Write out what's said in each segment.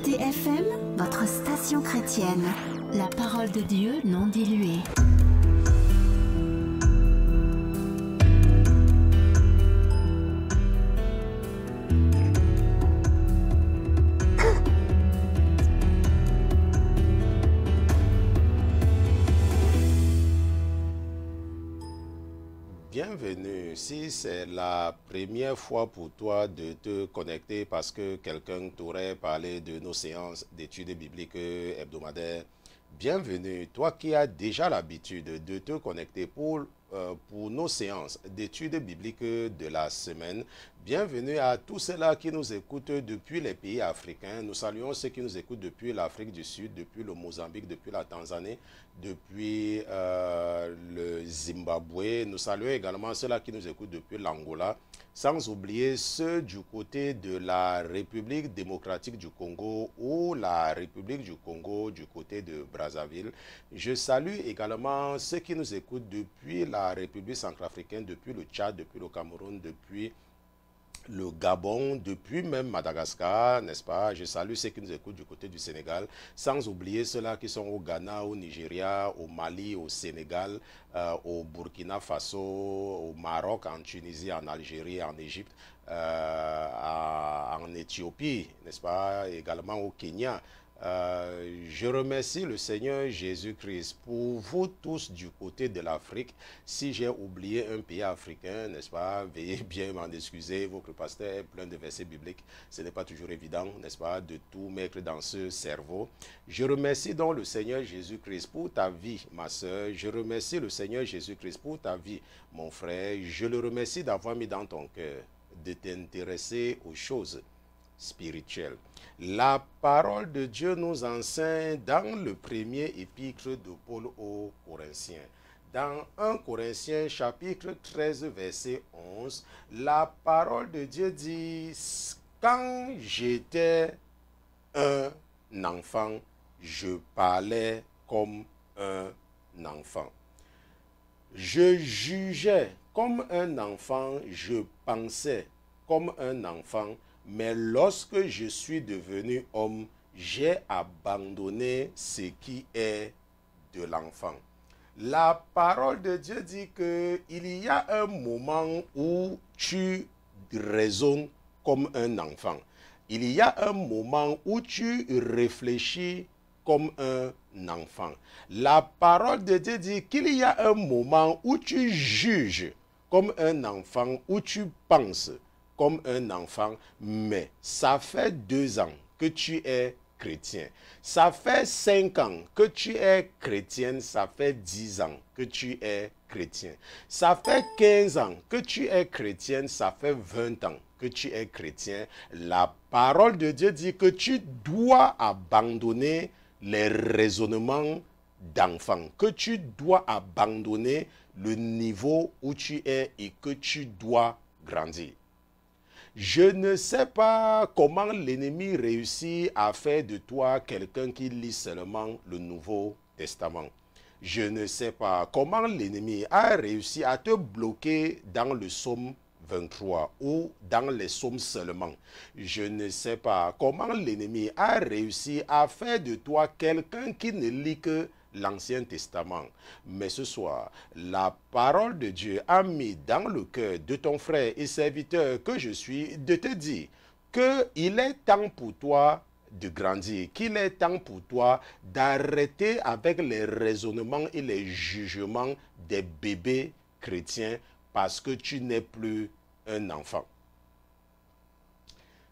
TFM, votre station chrétienne. La parole de Dieu non diluée. Bienvenue si c'est la première fois pour toi de te connecter parce que quelqu'un t'aurait parlé de nos séances d'études bibliques hebdomadaires. Bienvenue, toi qui as déjà l'habitude de te connecter pour euh, pour nos séances d'études bibliques de la semaine. Bienvenue à tous ceux-là qui nous écoutent depuis les pays africains. Nous saluons ceux qui nous écoutent depuis l'Afrique du Sud, depuis le Mozambique, depuis la Tanzanie, depuis euh, le Zimbabwe. Nous saluons également ceux-là qui nous écoutent depuis l'Angola, sans oublier ceux du côté de la République démocratique du Congo ou la République du Congo du côté de Brazzaville. Je salue également ceux qui nous écoutent depuis la République centrafricaine, depuis le Tchad, depuis le Cameroun, depuis le Gabon, depuis même Madagascar, n'est-ce pas Je salue ceux qui nous écoutent du côté du Sénégal, sans oublier ceux-là qui sont au Ghana, au Nigeria, au Mali, au Sénégal, euh, au Burkina Faso, au Maroc, en Tunisie, en Algérie, en Égypte, euh, en Éthiopie, n'est-ce pas Également au Kenya. Euh, je remercie le Seigneur Jésus-Christ pour vous tous du côté de l'Afrique. Si j'ai oublié un pays africain, n'est-ce pas, veuillez bien m'en excuser. Votre pasteur est plein de versets bibliques. Ce n'est pas toujours évident, n'est-ce pas, de tout mettre dans ce cerveau. Je remercie donc le Seigneur Jésus-Christ pour ta vie, ma soeur. Je remercie le Seigneur Jésus-Christ pour ta vie, mon frère. Je le remercie d'avoir mis dans ton cœur de t'intéresser aux choses Spirituel. La parole de Dieu nous enseigne dans le premier épître de Paul aux Corinthiens. Dans 1 Corinthiens chapitre 13 verset 11, la parole de Dieu dit, quand j'étais un enfant, je parlais comme un enfant. Je jugeais comme un enfant, je pensais comme un enfant, mais lorsque je suis devenu homme, j'ai abandonné ce qui est de l'enfant. La parole de Dieu dit que y a un moment où tu raisonnes comme un enfant. Il y a un moment où tu réfléchis comme un enfant. La parole de Dieu dit qu'il y a un moment où tu juges comme un enfant, où tu penses comme un enfant, mais ça fait deux ans que tu es chrétien. Ça fait cinq ans que tu es chrétienne, ça fait dix ans que tu es chrétien. Ça fait quinze ans que tu es chrétienne, ça fait vingt ans que tu es chrétien. La parole de Dieu dit que tu dois abandonner les raisonnements d'enfant, que tu dois abandonner le niveau où tu es et que tu dois grandir. Je ne sais pas comment l'ennemi réussit à faire de toi quelqu'un qui lit seulement le Nouveau Testament. Je ne sais pas comment l'ennemi a réussi à te bloquer dans le Somme 23 ou dans les Sommes seulement. Je ne sais pas comment l'ennemi a réussi à faire de toi quelqu'un qui ne lit que l'Ancien Testament. Mais ce soir, la parole de Dieu a mis dans le cœur de ton frère et serviteur que je suis de te dire qu'il est temps pour toi de grandir, qu'il est temps pour toi d'arrêter avec les raisonnements et les jugements des bébés chrétiens parce que tu n'es plus un enfant.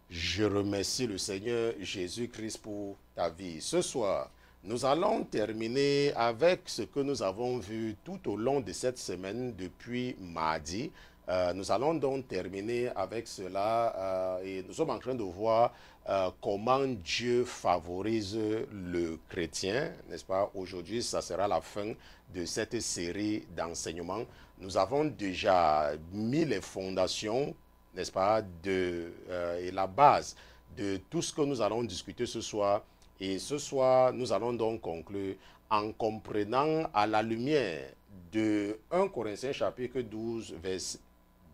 Je remercie le Seigneur Jésus-Christ pour ta vie. Ce soir, nous allons terminer avec ce que nous avons vu tout au long de cette semaine depuis mardi. Euh, nous allons donc terminer avec cela euh, et nous sommes en train de voir euh, comment Dieu favorise le chrétien, n'est-ce pas Aujourd'hui, ça sera la fin de cette série d'enseignements. Nous avons déjà mis les fondations, n'est-ce pas, de, et la base de tout ce que nous allons discuter ce soir et ce soir, nous allons donc conclure en comprenant à la lumière de 1 Corinthiens chapitre 12, verset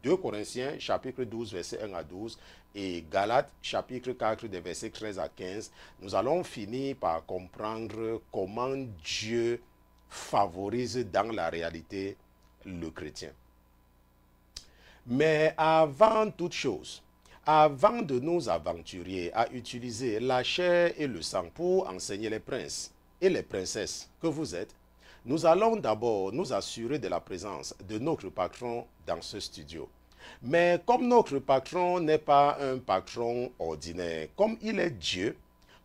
2 Corinthiens chapitre 12, verset 1 à 12 et Galates chapitre 4, des versets 13 à 15, nous allons finir par comprendre comment Dieu favorise dans la réalité le chrétien. Mais avant toute chose, avant de nous aventurer à utiliser la chair et le sang pour enseigner les princes et les princesses que vous êtes, nous allons d'abord nous assurer de la présence de notre patron dans ce studio. Mais comme notre patron n'est pas un patron ordinaire, comme il est Dieu,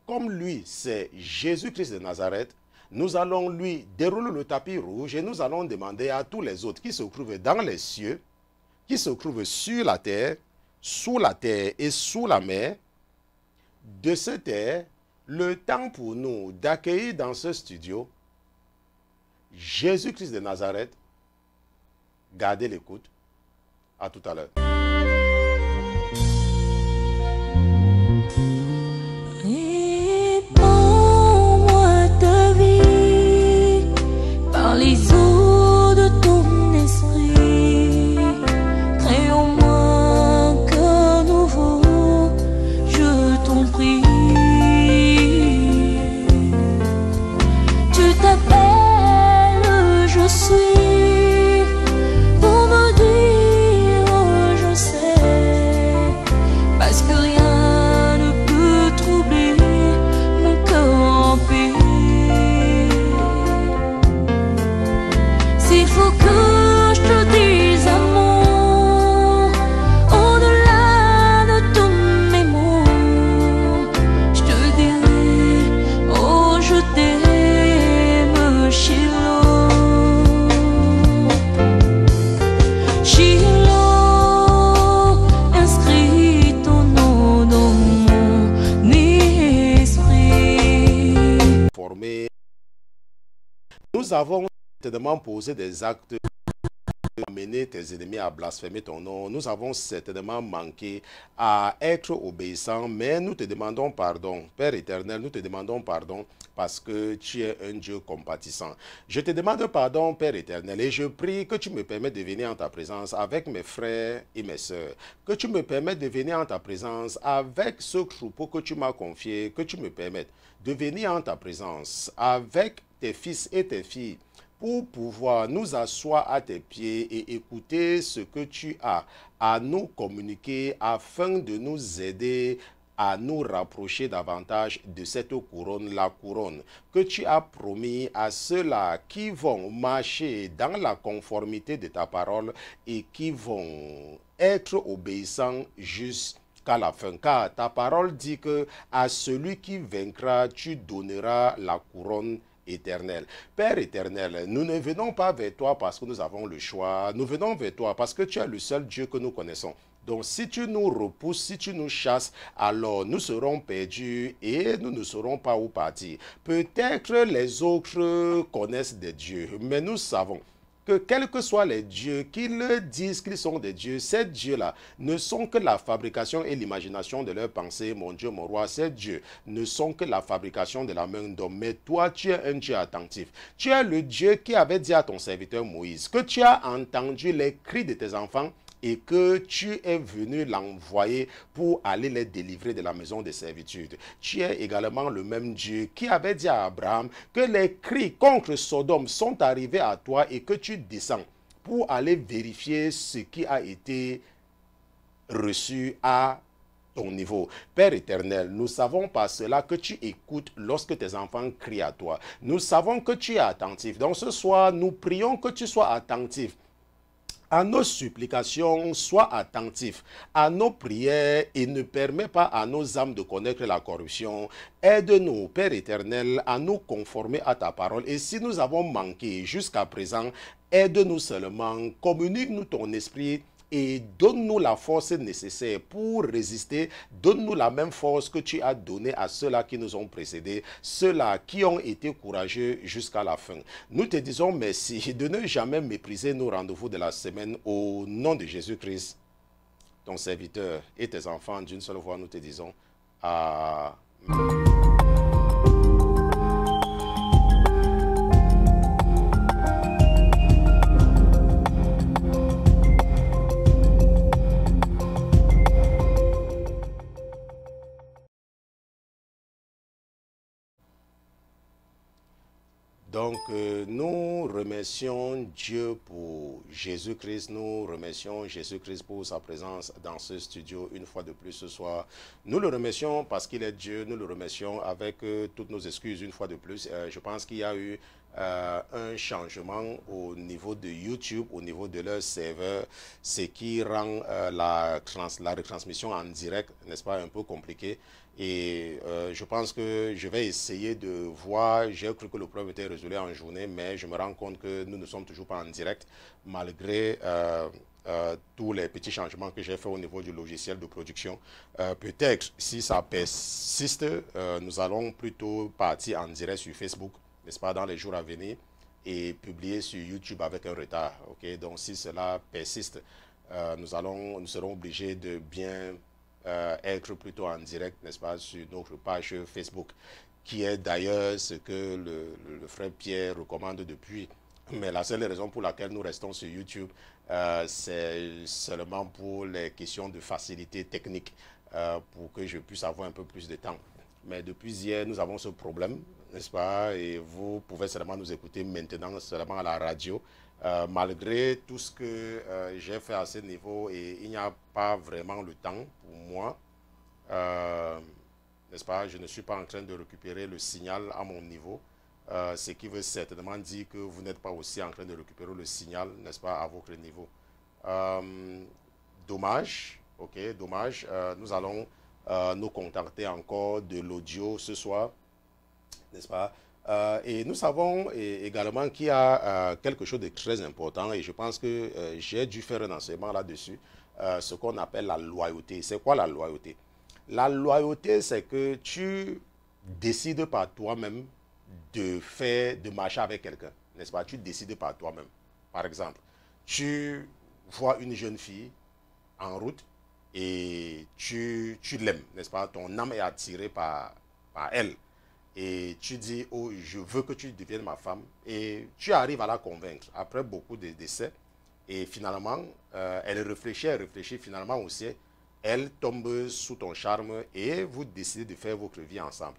comme lui c'est Jésus-Christ de Nazareth, nous allons lui dérouler le tapis rouge et nous allons demander à tous les autres qui se trouvent dans les cieux, qui se trouvent sur la terre, sous la terre et sous la mer, de cette terre, le temps pour nous d'accueillir dans ce studio Jésus-Christ de Nazareth. Gardez l'écoute. À tout à l'heure. nous avons certainement posé des actes amener tes ennemis à blasphémer ton nom. Nous avons certainement manqué à être obéissant mais nous te demandons pardon. Père éternel, nous te demandons pardon parce que tu es un Dieu compatissant. Je te demande pardon, Père éternel, et je prie que tu me permettes de venir en ta présence avec mes frères et mes sœurs, que tu me permettes de venir en ta présence avec ce troupeau que tu m'as confié, que tu me permettes de venir en ta présence avec tes fils et tes filles pour pouvoir nous asseoir à tes pieds et écouter ce que tu as à nous communiquer afin de nous aider à nous rapprocher davantage de cette couronne, la couronne que tu as promis à ceux-là qui vont marcher dans la conformité de ta parole et qui vont être obéissants juste. Car la fin, car ta parole dit que à celui qui vaincra, tu donneras la couronne éternelle. Père éternel, nous ne venons pas vers toi parce que nous avons le choix. Nous venons vers toi parce que tu es le seul Dieu que nous connaissons. Donc si tu nous repousses, si tu nous chasses, alors nous serons perdus et nous ne serons pas où partir. Peut-être les autres connaissent des dieux, mais nous savons que quels que soient les dieux, qui le disent qu'ils sont des dieux, ces dieux-là ne sont que la fabrication et l'imagination de leurs pensées. Mon Dieu, mon roi, ces dieux ne sont que la fabrication de la main d'homme. Mais toi, tu es un Dieu attentif. Tu es le Dieu qui avait dit à ton serviteur Moïse que tu as entendu les cris de tes enfants et que tu es venu l'envoyer pour aller les délivrer de la maison de servitude. Tu es également le même Dieu qui avait dit à Abraham que les cris contre Sodome sont arrivés à toi et que tu descends pour aller vérifier ce qui a été reçu à ton niveau. Père éternel, nous savons par cela que tu écoutes lorsque tes enfants crient à toi. Nous savons que tu es attentif. Donc ce soir, nous prions que tu sois attentif à nos supplications, sois attentif à nos prières et ne permets pas à nos âmes de connaître la corruption. Aide-nous, Père éternel, à nous conformer à ta parole. Et si nous avons manqué jusqu'à présent, aide-nous seulement, communique-nous ton esprit et donne-nous la force nécessaire pour résister. Donne-nous la même force que tu as donnée à ceux-là qui nous ont précédés, ceux-là qui ont été courageux jusqu'à la fin. Nous te disons merci de ne jamais mépriser nos rendez-vous de la semaine au nom de Jésus-Christ. Ton serviteur et tes enfants, d'une seule voix, nous te disons Amen. Donc, euh, nous remercions Dieu pour Jésus-Christ. Nous remercions Jésus-Christ pour sa présence dans ce studio une fois de plus ce soir. Nous le remercions parce qu'il est Dieu. Nous le remercions avec euh, toutes nos excuses une fois de plus. Euh, je pense qu'il y a eu un changement au niveau de YouTube, au niveau de leur serveur, ce qui rend la, la retransmission en direct, n'est-ce pas, un peu compliqué. Et euh, je pense que je vais essayer de voir. J'ai cru que le problème était résolu en journée, mais je me rends compte que nous ne sommes toujours pas en direct, malgré euh, euh, tous les petits changements que j'ai faits au niveau du logiciel de production. Peut-être, si ça persiste, nous allons plutôt partir en direct sur Facebook, n'est-ce pas, dans les jours à venir, et publier sur YouTube avec un retard. Ok, Donc, si cela persiste, nous, allons, nous serons obligés de bien être euh, plutôt en direct, n'est-ce pas, sur notre page Facebook, qui est d'ailleurs ce que le, frère Pierre recommande depuis. Mais la seule raison pour laquelle nous restons sur YouTube, euh, c'est seulement pour les questions de facilité technique, euh, pour que je puisse avoir un peu plus de temps. Mais depuis hier, nous avons ce problème, n'est-ce pas Et vous pouvez seulement nous écouter maintenant seulement à la radio euh, malgré tout ce que euh, j'ai fait à ce niveau, et il n'y a pas vraiment le temps pour moi, euh, n'est-ce pas, je ne suis pas en train de récupérer le signal à mon niveau, ce qui veut certainement dire que vous n'êtes pas aussi en train de récupérer le signal, n'est-ce pas, à votre niveau. dommage, ok, dommage. nous allons nous contacter encore de l'audio ce soir, n'est-ce pas, euh, et nous savons également qu'il y a euh, quelque chose de très important et je pense que euh, j'ai dû faire un enseignement là-dessus, ce qu'on appelle la loyauté. C'est quoi la loyauté La loyauté, c'est que tu décides par toi-même de faire, de marcher avec quelqu'un, n'est-ce pas Tu décides par toi-même. Par exemple, tu vois une jeune fille en route et tu, tu l'aimes, n'est-ce pas Ton âme est attirée par, par elle et tu dis, oh, je veux que tu deviennes ma femme, et tu arrives à la convaincre après beaucoup de décès. et finalement, euh, elle réfléchit, elle réfléchit, finalement aussi, elle tombe sous ton charme et vous décidez de faire votre vie ensemble.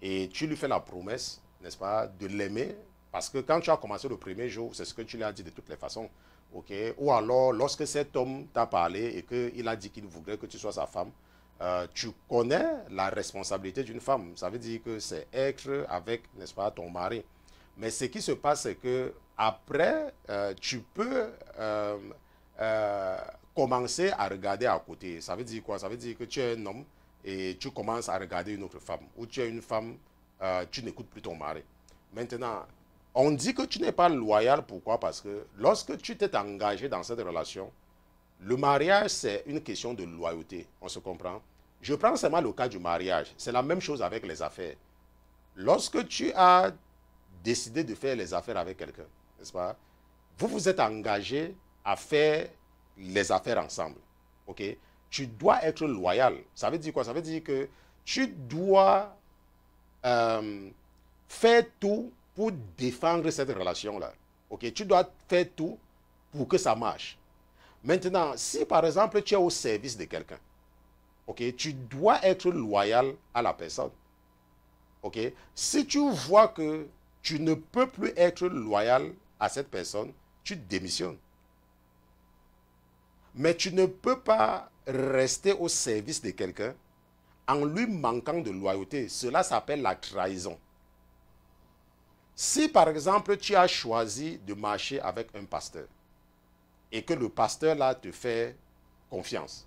Et tu lui fais la promesse, n'est-ce pas, de l'aimer, parce que quand tu as commencé le premier jour, c'est ce que tu lui as dit de toutes les façons. ok Ou alors, lorsque cet homme t'a parlé et qu'il a dit qu'il voudrait que tu sois sa femme, euh, tu connais la responsabilité d'une femme. Ça veut dire que c'est être avec, n'est-ce pas, ton mari. Mais ce qui se passe, c'est que après, euh, tu peux euh, commencer à regarder à côté. Ça veut dire quoi Ça veut dire que tu es un homme et tu commences à regarder une autre femme. Ou tu es une femme, tu n'écoutes plus ton mari. Maintenant, on dit que tu n'es pas loyal. Pourquoi Parce que lorsque tu t'es engagé dans cette relation, le mariage, c'est une question de loyauté, on se comprend Je prends seulement le cas du mariage. C'est la même chose avec les affaires. Lorsque tu as décidé de faire les affaires avec quelqu'un, n'est-ce pas Vous vous êtes engagé à faire les affaires ensemble, ok Tu dois être loyal. Ça veut dire quoi Ça veut dire que tu dois euh, faire tout pour défendre cette relation-là, ok Tu dois faire tout pour que ça marche. Maintenant, si par exemple tu es au service de quelqu'un, ok, tu dois être loyal à la personne. Ok, si tu vois que tu ne peux plus être loyal à cette personne, tu démissionnes. Mais tu ne peux pas rester au service de quelqu'un en lui manquant de loyauté. Cela s'appelle la trahison. Si par exemple tu as choisi de marcher avec un pasteur, et que le pasteur là te fait confiance.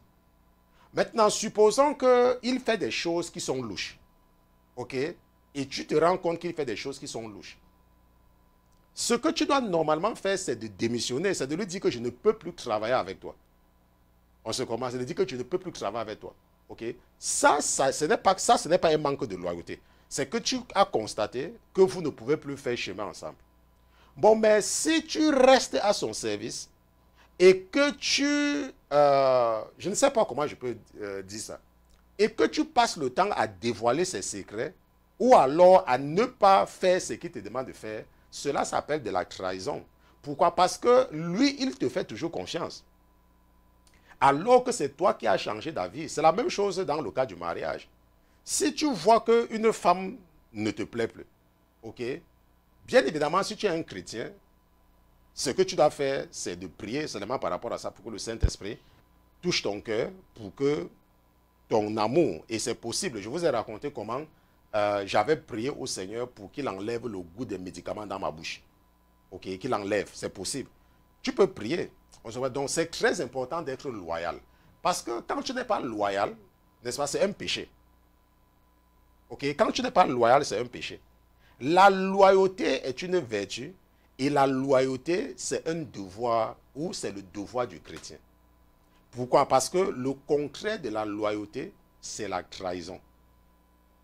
Maintenant, supposons que il fait des choses qui sont louches. OK Et tu te rends compte qu'il fait des choses qui sont louches. Ce que tu dois normalement faire, c'est de démissionner, c'est de lui dire que je ne peux plus travailler avec toi. On se commence, c'est de dire que je ne peux plus travailler avec toi. OK Ça, ça ce n'est pas, ça, ce n'est pas un manque de loyauté. C'est que tu as constaté que vous ne pouvez plus faire chemin ensemble. Bon, mais si tu restes à son service, et que tu... Euh, je ne sais pas comment je peux euh, dire ça. Et que tu passes le temps à dévoiler ses secrets ou alors à ne pas faire ce qu'il te demande de faire, cela s'appelle de la trahison. Pourquoi Parce que lui, il te fait toujours confiance. Alors que c'est toi qui as changé d'avis. C'est la même chose dans le cas du mariage. Si tu vois qu'une femme ne te plaît plus, ok Bien évidemment, si tu es un chrétien, ce que tu dois faire, c'est de prier seulement par rapport à ça pour que le Saint-Esprit touche ton cœur, pour que ton amour, et c'est possible, je vous ai raconté comment euh, j'avais prié au Seigneur pour qu'il enlève le goût des médicaments dans ma bouche. Ok, qu'il enlève, c'est possible. Tu peux prier. Donc c'est très important d'être loyal. Parce que quand tu n'es pas loyal, n'est-ce pas, c'est un péché. Ok, quand tu n'es pas loyal, c'est un péché. La loyauté est une vertu et la loyauté, c'est un devoir ou c'est le devoir du chrétien. Pourquoi Parce que le concret de la loyauté, c'est la trahison.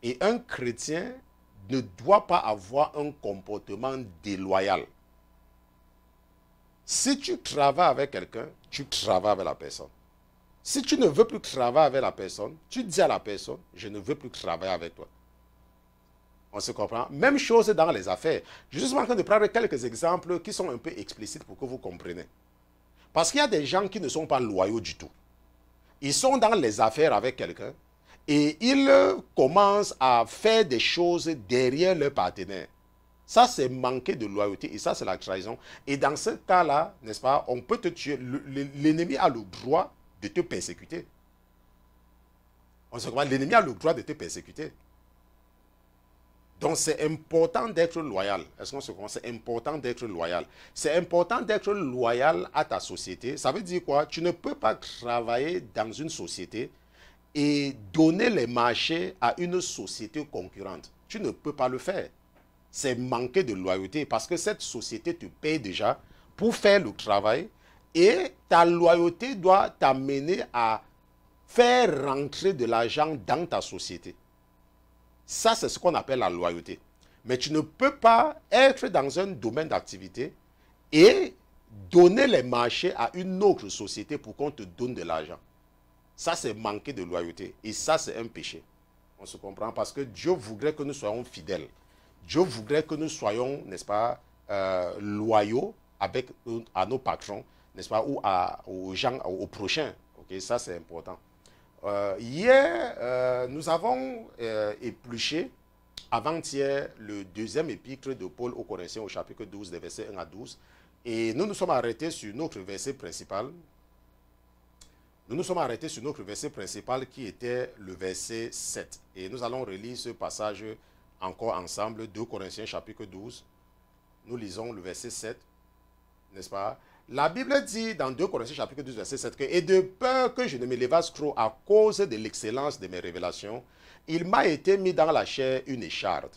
Et un chrétien ne doit pas avoir un comportement déloyal. Si tu travailles avec quelqu'un, tu travailles avec la personne. Si tu ne veux plus travailler avec la personne, tu dis à la personne, je ne veux plus travailler avec toi. On se comprend. Même chose dans les affaires. Je suis en train de prendre quelques exemples qui sont un peu explicites pour que vous compreniez. Parce qu'il y a des gens qui ne sont pas loyaux du tout. Ils sont dans les affaires avec quelqu'un et ils commencent à faire des choses derrière leur partenaire. Ça, c'est manquer de loyauté et ça, c'est la trahison. Et dans ce cas-là, n'est-ce pas, on peut te tuer. L'ennemi a le droit de te persécuter. On se comprend, l'ennemi a le droit de te persécuter. Donc c'est important d'être loyal. Est-ce qu'on se comprend C'est important d'être loyal. C'est important d'être loyal à ta société. Ça veut dire quoi Tu ne peux pas travailler dans une société et donner les marchés à une société concurrente. Tu ne peux pas le faire. C'est manquer de loyauté parce que cette société te paye déjà pour faire le travail et ta loyauté doit t'amener à faire rentrer de l'argent dans ta société. Ça, c'est ce qu'on appelle la loyauté. Mais tu ne peux pas être dans un domaine d'activité et donner les marchés à une autre société pour qu'on te donne de l'argent. Ça, c'est manquer de loyauté. Et ça, c'est un péché. On se comprend parce que Dieu voudrait que nous soyons fidèles. Dieu voudrait que nous soyons, n'est-ce pas, euh, loyaux avec, euh, à nos patrons, n'est-ce pas, ou aux gens, aux prochains. ça, c'est important. Euh, hier, euh, nous avons euh, épluché avant-hier le deuxième épître de Paul aux Corinthiens au chapitre 12, des versets 1 à 12. Et nous nous sommes arrêtés sur notre verset principal. Nous nous sommes arrêtés sur notre verset principal qui était le verset 7. Et nous allons relire ce passage encore ensemble, 2 Corinthiens chapitre 12. Nous lisons le verset 7, n'est-ce pas la Bible dit dans 2 Corinthiens chapitre 12 verset 7 que et de peur que je ne me trop à cause de l'excellence de mes révélations, il m'a été mis dans la chair une écharde,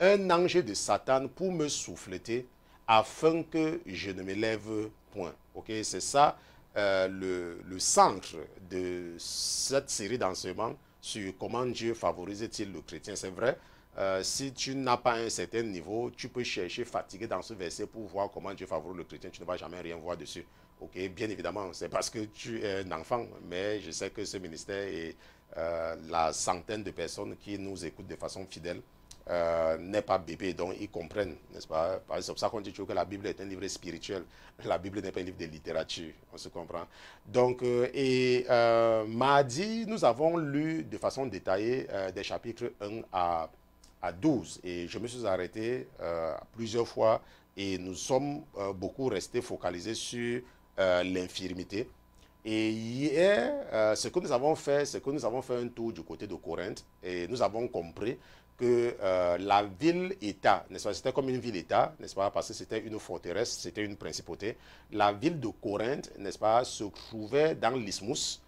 un ange de Satan pour me souffleter afin que je ne m'élève point. OK, c'est ça euh, le, centre de cette série d'enseignements sur comment Dieu favorise-t-il le chrétien, c'est vrai. Euh, si tu n'as pas un certain niveau, tu peux chercher, fatigué dans ce verset pour voir comment Dieu favorise le chrétien. Tu ne vas jamais rien voir dessus. Ok, bien évidemment, c'est parce que tu es un enfant, mais je sais que ce ministère et euh, la centaine de personnes qui nous écoutent de façon fidèle euh, n'est pas bébé, donc ils comprennent, n'est-ce pas C'est pour ça qu'on dit toujours que la Bible est un livre spirituel. La Bible n'est pas un livre de littérature, on se comprend. Donc, et mardi, nous avons lu de façon détaillée des chapitres 1 à à 12. Et je me suis arrêté euh, plusieurs fois et nous sommes euh, beaucoup restés focalisés sur euh, l'infirmité. Et hier, ce que nous avons fait, c'est que nous avons fait un tour du côté de Corinthe et nous avons compris que la ville-État, n'est-ce pas, c'était comme une ville-État, n'est-ce pas, parce que c'était une forteresse, c'était une principauté. La ville de Corinthe, n'est-ce pas, se trouvait dans l'isthmus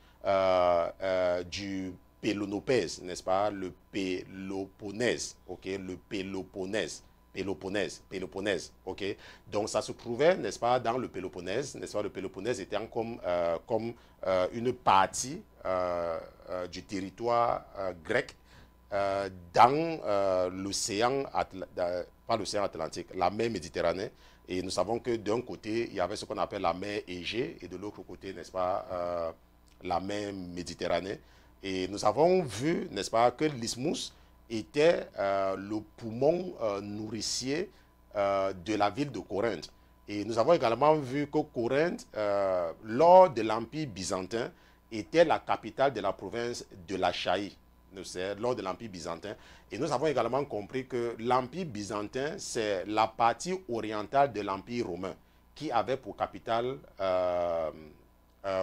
du Péloponnèse, n'est-ce pas Le Péloponnèse, ok Le Péloponnèse. Péloponnèse, Péloponnèse, ok Donc ça se trouvait, n'est-ce pas, dans le Péloponnèse, n'est-ce pas Le Péloponnèse étant comme, euh, comme euh, une partie euh, du territoire grec dans l'océan, pas l'océan Atlantique, la mer Méditerranée. Et nous savons que d'un côté, il y avait ce qu'on appelle la mer Égée et de l'autre côté, n'est-ce pas, la mer Méditerranée. Et nous avons vu, n'est-ce pas, que l'Ismus était euh, le poumon euh, nourricier euh, de la ville de Corinthe. Et nous avons également vu que Corinthe, lors de l'Empire byzantin, était la capitale de la province de la C'est lors de l'Empire byzantin. Et nous avons également compris que l'Empire byzantin, c'est la partie orientale de l'Empire romain, qui avait pour capitale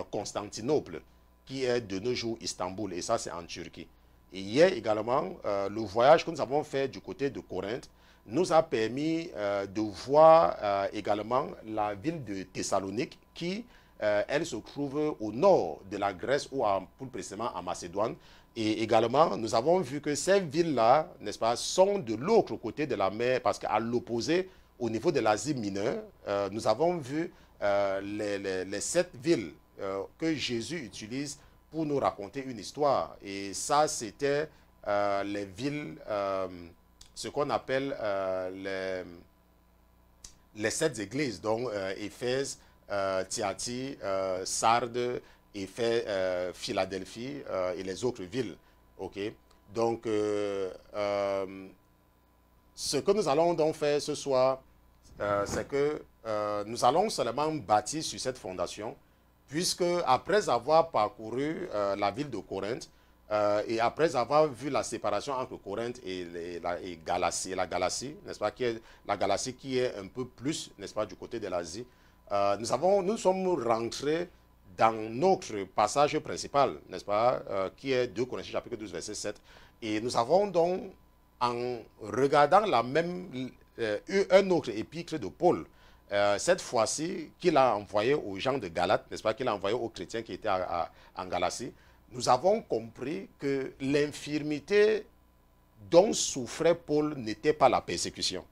Constantinople qui est de nos jours Istanbul, et ça c'est en Turquie. Et hier également, euh, le voyage que nous avons fait du côté de Corinthe nous a permis euh, de voir euh, également la ville de Thessalonique qui, elle, se trouve au nord de la Grèce ou plus précisément en Macédoine. Et également, nous avons vu que ces villes-là, n'est-ce pas, sont de l'autre côté de la mer parce qu'à l'opposé, au niveau de l'Asie mineure, nous avons vu les, les sept villes euh, que Jésus utilise pour nous raconter une histoire. Et ça, c'était euh, les villes, euh, ce qu'on appelle les, les, sept églises, donc Éphèse, Thyatire, Sardes, Éphèse, Philadelphie et les autres villes. ok Donc, ce que nous allons donc faire ce soir, c'est que nous allons seulement bâtir sur cette fondation puisque après avoir parcouru euh, la ville de Corinthe, euh, et après avoir vu la séparation entre Corinthe et, la, et Galatie, la Galatie, n'est-ce pas, qui est, la Galatie qui est un peu plus, n'est-ce pas, du côté de l'Asie, euh, nous, avons, nous sommes rentrés dans notre passage principal, n'est-ce pas, qui est 2 Corinthiens chapitre 12, verset 7. Et nous avons donc, en regardant la même, un autre épître de Paul, euh, cette fois-ci, qu'il a envoyé aux gens de Galate, n'est-ce pas, qu'il a envoyé aux chrétiens qui étaient en Galatie, nous avons compris que l'infirmité dont souffrait Paul n'était pas la persécution.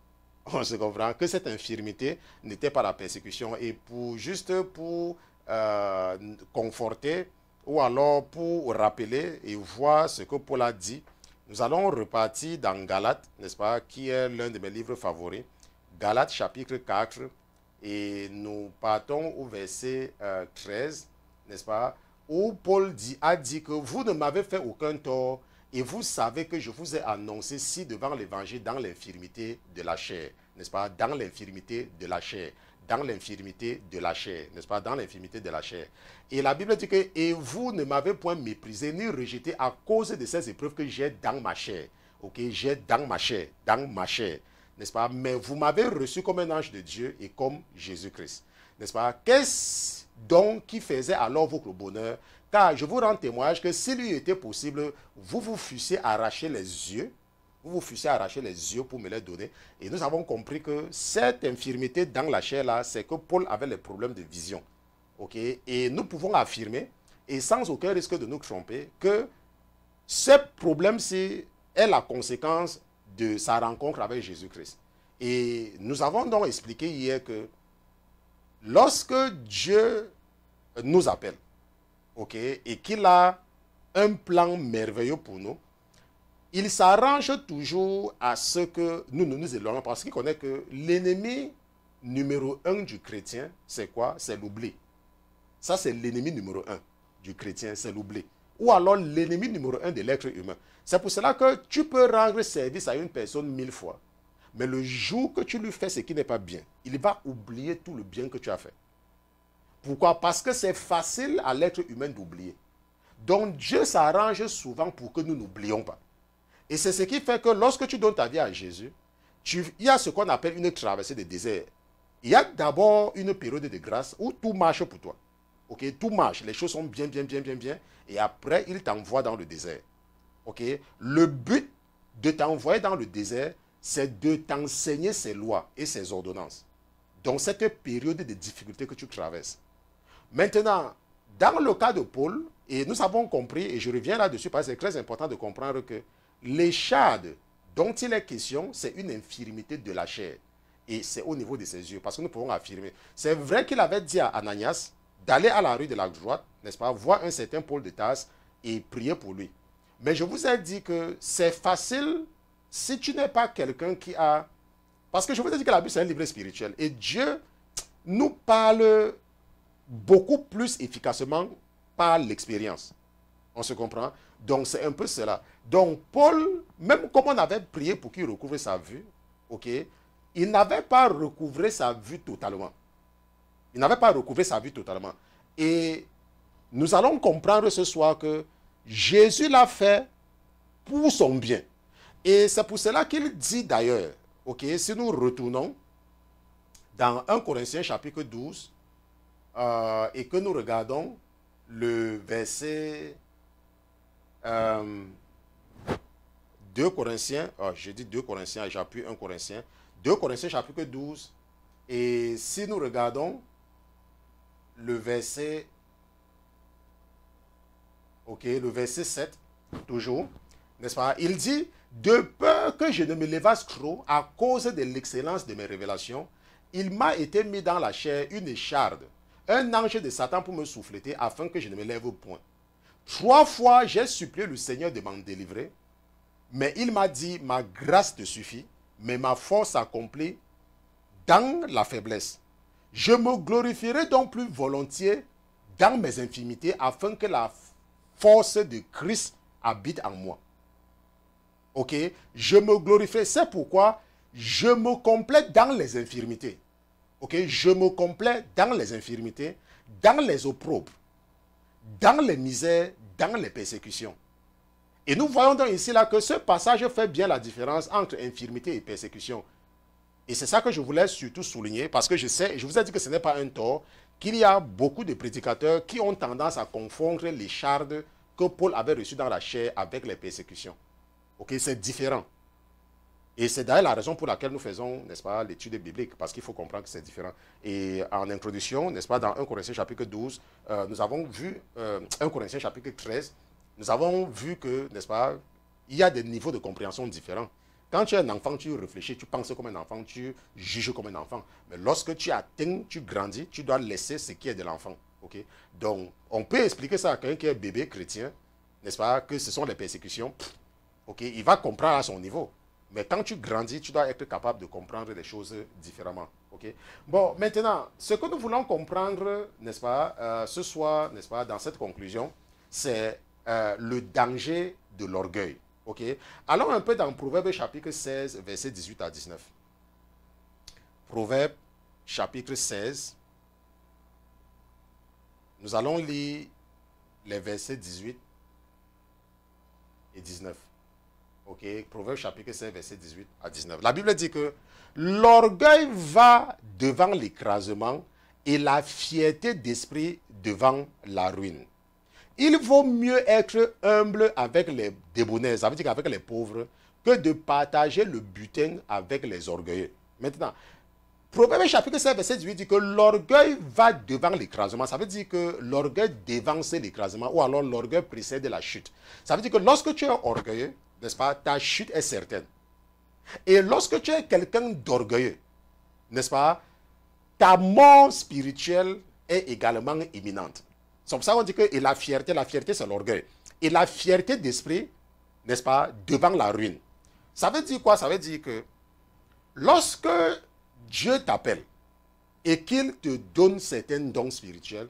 On se comprend que cette infirmité n'était pas la persécution. Et pour, juste pour euh, conforter ou alors pour rappeler et voir ce que Paul a dit, nous allons repartir dans Galate, n'est-ce pas, qui est l'un de mes livres favoris. Galates chapitre 4, et nous partons au verset 13, euh, n'est-ce pas, où Paul a dit que vous ne m'avez fait aucun tort et vous savez que je vous ai annoncé ci devant l'évangile dans l'infirmité de la chair, n'est-ce pas, dans l'infirmité de la chair, dans l'infirmité de la chair, n'est-ce pas, dans l'infirmité de la chair. Et la Bible dit que, et vous ne m'avez point méprisé ni rejeté à cause de ces épreuves que j'ai dans ma chair. Ok, j'ai dans ma chair, dans ma chair n'est-ce pas Mais vous m'avez reçu comme un ange de Dieu et comme Jésus-Christ, n'est-ce pas Qu'est-ce donc qui faisait alors votre bonheur Car je vous rends témoignage que s'il lui était possible, vous vous fussiez arraché les yeux, vous vous fussiez arraché les yeux pour me les donner. Et nous avons compris que cette infirmité dans la chair-là, c'est que Paul avait les problèmes de vision. ok Et nous pouvons affirmer, et sans aucun risque de nous tromper, que ce problème-ci est la conséquence de sa rencontre avec Jésus-Christ. Et nous avons donc expliqué hier que lorsque Dieu nous appelle, ok, et qu'il a un plan merveilleux pour nous, il s'arrange toujours à ce que nous nous, nous éloignons parce qu'il connaît que l'ennemi numéro un du chrétien, c'est quoi C'est l'oubli. Ça, c'est l'ennemi numéro un du chrétien, c'est l'oubli. Ou alors l'ennemi numéro un de l'être humain. C'est pour cela que tu peux rendre service à une personne mille fois. Mais le jour que tu lui fais ce qui n'est pas bien, il va oublier tout le bien que tu as fait. Pourquoi Parce que c'est facile à l'être humain d'oublier. Donc Dieu s'arrange souvent pour que nous n'oublions pas. Et c'est ce qui fait que lorsque tu donnes ta vie à Jésus, tu, il y a ce qu'on appelle une traversée de désert. Il y a d'abord une période de grâce où tout marche pour toi. tout marche, les choses sont bien, bien, bien, bien, bien. Et après, il t'envoie dans le désert le but de t'envoyer dans le désert, c'est de t'enseigner ses lois et ses ordonnances. Dans cette période de difficulté que tu traverses. Maintenant, dans le cas de Paul, et nous avons compris, et je reviens là-dessus parce que c'est très important de comprendre que l'échade dont il est question, c'est une infirmité de la chair. Et c'est au niveau de ses yeux, parce que nous pouvons affirmer. C'est vrai qu'il avait dit à Ananias d'aller à la rue de la droite, n'est-ce pas, voir un certain Paul de Tasse et prier pour lui. Mais je vous ai dit que c'est facile si tu n'es pas quelqu'un qui a... Parce que je vous ai dit que la Bible, c'est un livre spirituel. Et Dieu nous parle beaucoup plus efficacement par l'expérience. On se comprend Donc, c'est un peu cela. Donc, Paul, même comme on avait prié pour qu'il recouvre sa vue, ok, il n'avait pas recouvré sa vue totalement. Il n'avait pas recouvré sa vue totalement. Et nous allons comprendre ce soir que Jésus l'a fait pour son bien. Et c'est pour cela qu'il dit d'ailleurs, ok, si nous retournons dans 1 Corinthiens chapitre 12 euh, et que nous regardons le verset 2 euh, Corinthiens, J'ai dit dis 2 Corinthiens j'appuie 1 Corinthiens, 2 Corinthiens chapitre 12 et si nous regardons le verset ok, le verset 7, toujours, n'est-ce pas Il dit, de peur que je ne me levasse trop à cause de l'excellence de mes révélations, il m'a été mis dans la chair une écharde, un ange de Satan pour me souffléter afin que je ne me lève point. Trois fois j'ai supplié le Seigneur de m'en délivrer, mais il m'a dit, ma grâce te suffit, mais ma force accomplie dans la faiblesse. Je me glorifierai donc plus volontiers dans mes infimités afin que la force de Christ habite en moi. Ok Je me glorifie. C'est pourquoi je me complète dans les infirmités. Ok Je me complète dans les infirmités, dans les opprobres, dans les misères, dans les persécutions. Et nous voyons donc ici là que ce passage fait bien la différence entre infirmité et persécution. Et c'est ça que je voulais surtout souligner parce que je sais, je vous ai dit que ce n'est pas un tort, qu'il y a beaucoup de prédicateurs qui ont tendance à confondre les chardes que Paul avait reçues dans la chair avec les persécutions. Ok, c'est différent. Et c'est d'ailleurs la raison pour laquelle nous faisons, n'est-ce pas, l'étude biblique, parce qu'il faut comprendre que c'est différent. Et en introduction, n'est-ce pas, dans 1 Corinthiens chapitre 12, euh, nous avons vu, 1 euh, Corinthiens chapitre 13, nous avons vu que, n'est-ce pas, il y a des niveaux de compréhension différents. Quand tu es un enfant, tu réfléchis, tu penses comme un enfant, tu juges comme un enfant. Mais lorsque tu atteins, tu grandis, tu dois laisser ce qui est de l'enfant. Donc, on peut expliquer ça à quelqu'un qui est bébé chrétien, n'est-ce pas, que ce sont les persécutions. ok Il va comprendre à son niveau. Mais quand tu grandis, tu dois être capable de comprendre les choses différemment. ok Bon, maintenant, ce que nous voulons comprendre, n'est-ce pas, euh, ce soir, n'est-ce pas, dans cette conclusion, c'est euh, le danger de l'orgueil. Allons un peu dans Proverbe chapitre 16, verset 18 à 19. Proverbe chapitre 16. Nous allons lire les versets 18 et 19. Ok Proverbe chapitre 16, verset 18 à 19. La Bible dit que l'orgueil va devant l'écrasement et la fierté d'esprit devant la ruine. Il vaut mieux être humble avec les débonnaires, ça veut dire avec les pauvres, que de partager le butin avec les orgueilleux. Maintenant, Proverbe chapitre 7, verset 18 dit que l'orgueil va devant l'écrasement. Ça veut dire que l'orgueil dévance l'écrasement ou alors l'orgueil précède la chute. Ça veut dire que lorsque tu es orgueilleux, n'est-ce pas, ta chute est certaine. Et lorsque tu es quelqu'un d'orgueilleux, n'est-ce pas, ta mort spirituelle est également imminente. C'est pour ça qu'on dit que la fierté, la fierté, c'est l'orgueil. Et la fierté d'esprit, n'est-ce pas, devant la ruine. Ça veut dire quoi Ça veut dire que lorsque Dieu t'appelle et qu'il te donne certains dons spirituels,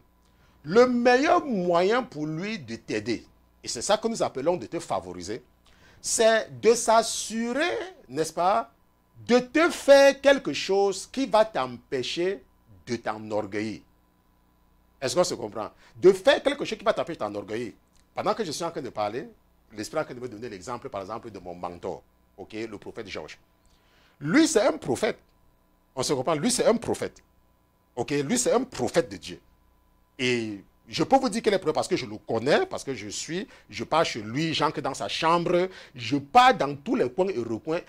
le meilleur moyen pour lui de t'aider, et c'est ça que nous appelons de te favoriser, c'est de s'assurer, n'est-ce pas, de te faire quelque chose qui va t'empêcher de t'enorgueillir. Est-ce qu'on se comprend De faire quelque chose qui va je t'enorgueille. Pendant que je suis en train de parler, l'esprit est en train de me donner l'exemple, par exemple, de mon mentor, ok, le prophète Georges. Lui, c'est un prophète. On se comprend, lui, c'est un prophète. Ok, lui, c'est un prophète de Dieu. Et je peux vous dire qu'il est prophète parce que je le connais, parce que je suis, je pars chez lui, j'entre dans sa chambre, je pars dans tous les coins et recoins.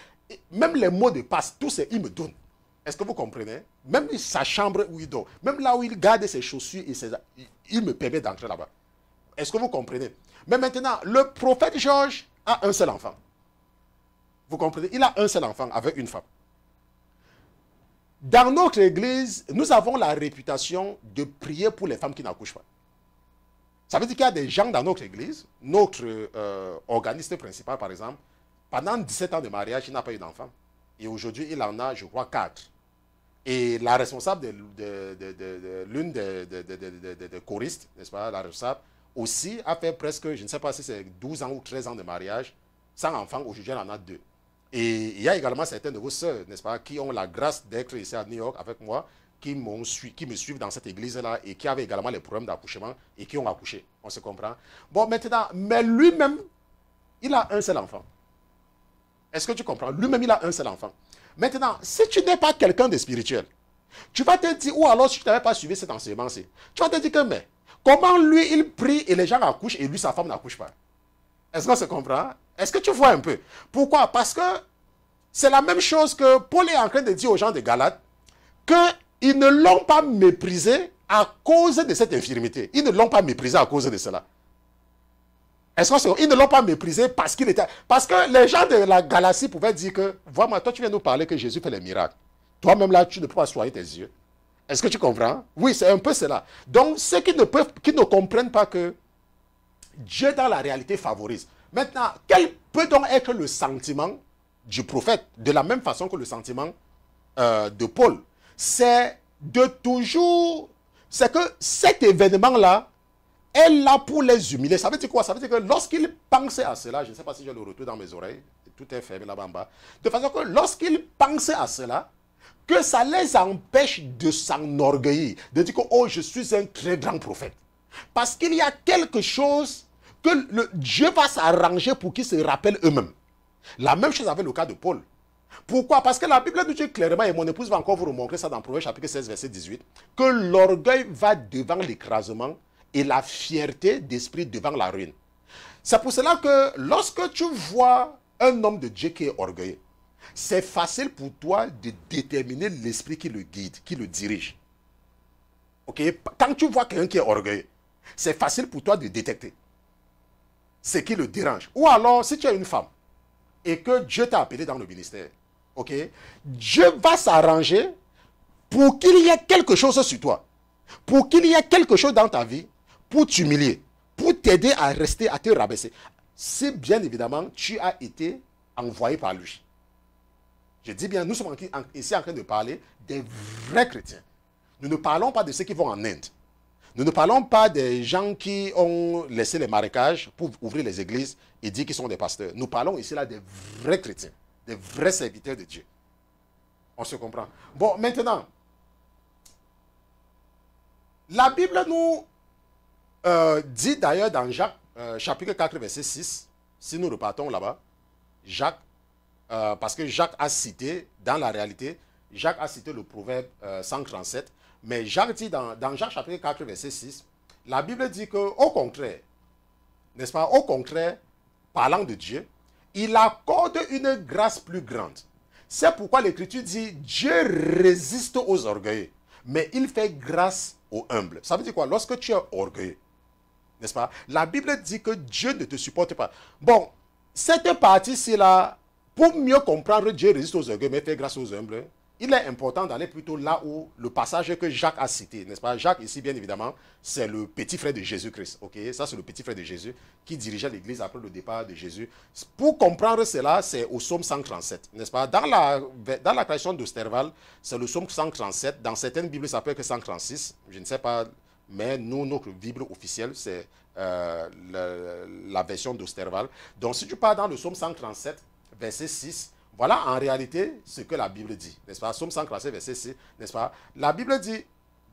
même les mots de passe, tout ce il me donne. Est-ce que vous comprenez Même sa chambre où il dort, même là où il garde ses chaussures, et ses... il me permet d'entrer là-bas. Est-ce que vous comprenez Mais maintenant, le prophète Georges a un seul enfant. Vous comprenez Il a un seul enfant avec une femme. Dans notre église, nous avons la réputation de prier pour les femmes qui n'accouchent pas. Ça veut dire qu'il y a des gens dans notre église, notre euh, organiste principal par exemple, pendant 17 ans de mariage, il n'a pas eu d'enfant. Et aujourd'hui, il en a, je crois, quatre. Et la responsable de, de, l'une des choristes, n'est-ce pas, la responsable, aussi a fait presque, je ne sais pas si c'est 12 ans ou 13 ans de mariage, sans enfant, aujourd'hui elle en a deux. Et il y a également certains de vos sœurs, n'est-ce pas, qui ont la grâce d'être ici à New York avec moi, qui, qui me suivent dans cette église-là et qui avaient également les problèmes d'accouchement et qui ont accouché. On se comprend Bon, maintenant, mais lui-même, il a un seul enfant. Est-ce que tu comprends Lui-même, il a un seul enfant. Maintenant, si tu n'es pas quelqu'un de spirituel, tu vas te dire, ou alors si tu n'avais pas suivi cet enseignement-ci, tu vas te dire que, mais, comment lui, il prie et les gens accouchent et lui, sa femme n'accouche pas Est-ce qu'on se comprend Est-ce que tu vois un peu Pourquoi Parce que c'est la même chose que Paul est en train de dire aux gens de Galates, qu'ils ne l'ont pas méprisé à cause de cette infirmité. Ils ne l'ont pas méprisé à cause de cela. Ils ne l'ont pas méprisé parce qu'il était. Parce que les gens de la galaxie pouvaient dire que, vois-moi, toi, tu viens nous parler que Jésus fait les miracles. Toi-même, là, tu ne peux pas soigner tes yeux. Est-ce que tu comprends Oui, c'est un peu cela. Donc, ceux qui ne, comprennent pas que Dieu, dans la réalité, favorise. Maintenant, quel peut donc être le sentiment du prophète, de la même façon que le sentiment euh, de Paul C'est de toujours. C'est que cet événement-là est là pour les humilier. Ça veut dire quoi Ça veut dire que lorsqu'il pensait à cela, je ne sais pas si je le retour dans mes oreilles, tout est fermé là-bas en bas, de façon que lorsqu'il pensait à cela, que ça les empêche de s'enorgueillir, de dire que oh, je suis un très grand prophète. Parce qu'il y a quelque chose que Dieu va s'arranger pour qu'ils se rappellent eux-mêmes. La même chose avec le cas de Paul. Pourquoi Parce que la Bible nous dit clairement, et mon épouse va encore vous remontrer ça dans Proverbe chapitre 16, verset 18, que l'orgueil va devant l'écrasement et la fierté d'esprit devant la ruine. C'est pour cela que lorsque tu vois un homme de Dieu qui est orgueilleux, c'est facile pour toi de déterminer l'esprit qui le guide, qui le dirige. Ok? Quand tu vois quelqu'un qui est orgueilleux, c'est facile pour toi de détecter ce qui le dérange. Ou alors, si tu es une femme et que Dieu t'a appelé dans le ministère, ok? Dieu va s'arranger pour qu'il y ait quelque chose sur toi, pour qu'il y ait quelque chose dans ta vie pour t'humilier, pour t'aider à rester, à te rabaisser. Si bien évidemment tu as été envoyé par lui. Je dis bien, nous sommes ici en train de parler des vrais chrétiens. Nous ne parlons pas de ceux qui vont en Inde. Nous ne parlons pas des gens qui ont laissé les marécages pour ouvrir les églises et dire qu'ils sont des pasteurs. Nous parlons ici là des vrais chrétiens, des vrais serviteurs de Dieu. On se comprend. Bon, maintenant, la Bible nous euh, dit d'ailleurs dans Jacques, euh, chapitre 4, verset 6, si nous repartons là-bas, Jacques, euh, parce que Jacques a cité, dans la réalité, Jacques a cité le proverbe 137, mais Jacques dit dans, Jacques chapitre 4, verset 6, la Bible dit que, au contraire, n'est-ce pas, au contraire, parlant de Dieu, il accorde une grâce plus grande. C'est pourquoi l'Écriture dit, Dieu résiste aux orgueilleux, mais il fait grâce aux humbles. Ça veut dire quoi Lorsque tu es orgueilleux, n'est-ce pas La Bible dit que Dieu ne te supporte pas. Bon, cette partie-ci là, pour mieux comprendre Dieu résiste aux orgueils mais fait grâce aux humbles, il est important d'aller plutôt là où le passage que Jacques a cité, n'est-ce pas Jacques, ici, bien évidemment, c'est le petit frère de Jésus-Christ. Ok, Ça, c'est le petit frère de Jésus qui dirigeait l'Église après le départ de Jésus. Pour comprendre cela, c'est au psaume 137, n'est-ce pas dans la, dans la création d'Osterval, c'est le psaume 137. Dans certaines Bibles, ça peut être 136. Je ne sais pas mais nous, notre Bible officielle, c'est euh, la version d'Osterval. Donc, si tu pars dans le psaume 137, verset 6, voilà en réalité ce que la Bible dit, n'est-ce pas Psaume 137, verset 6, n'est-ce pas La Bible dit,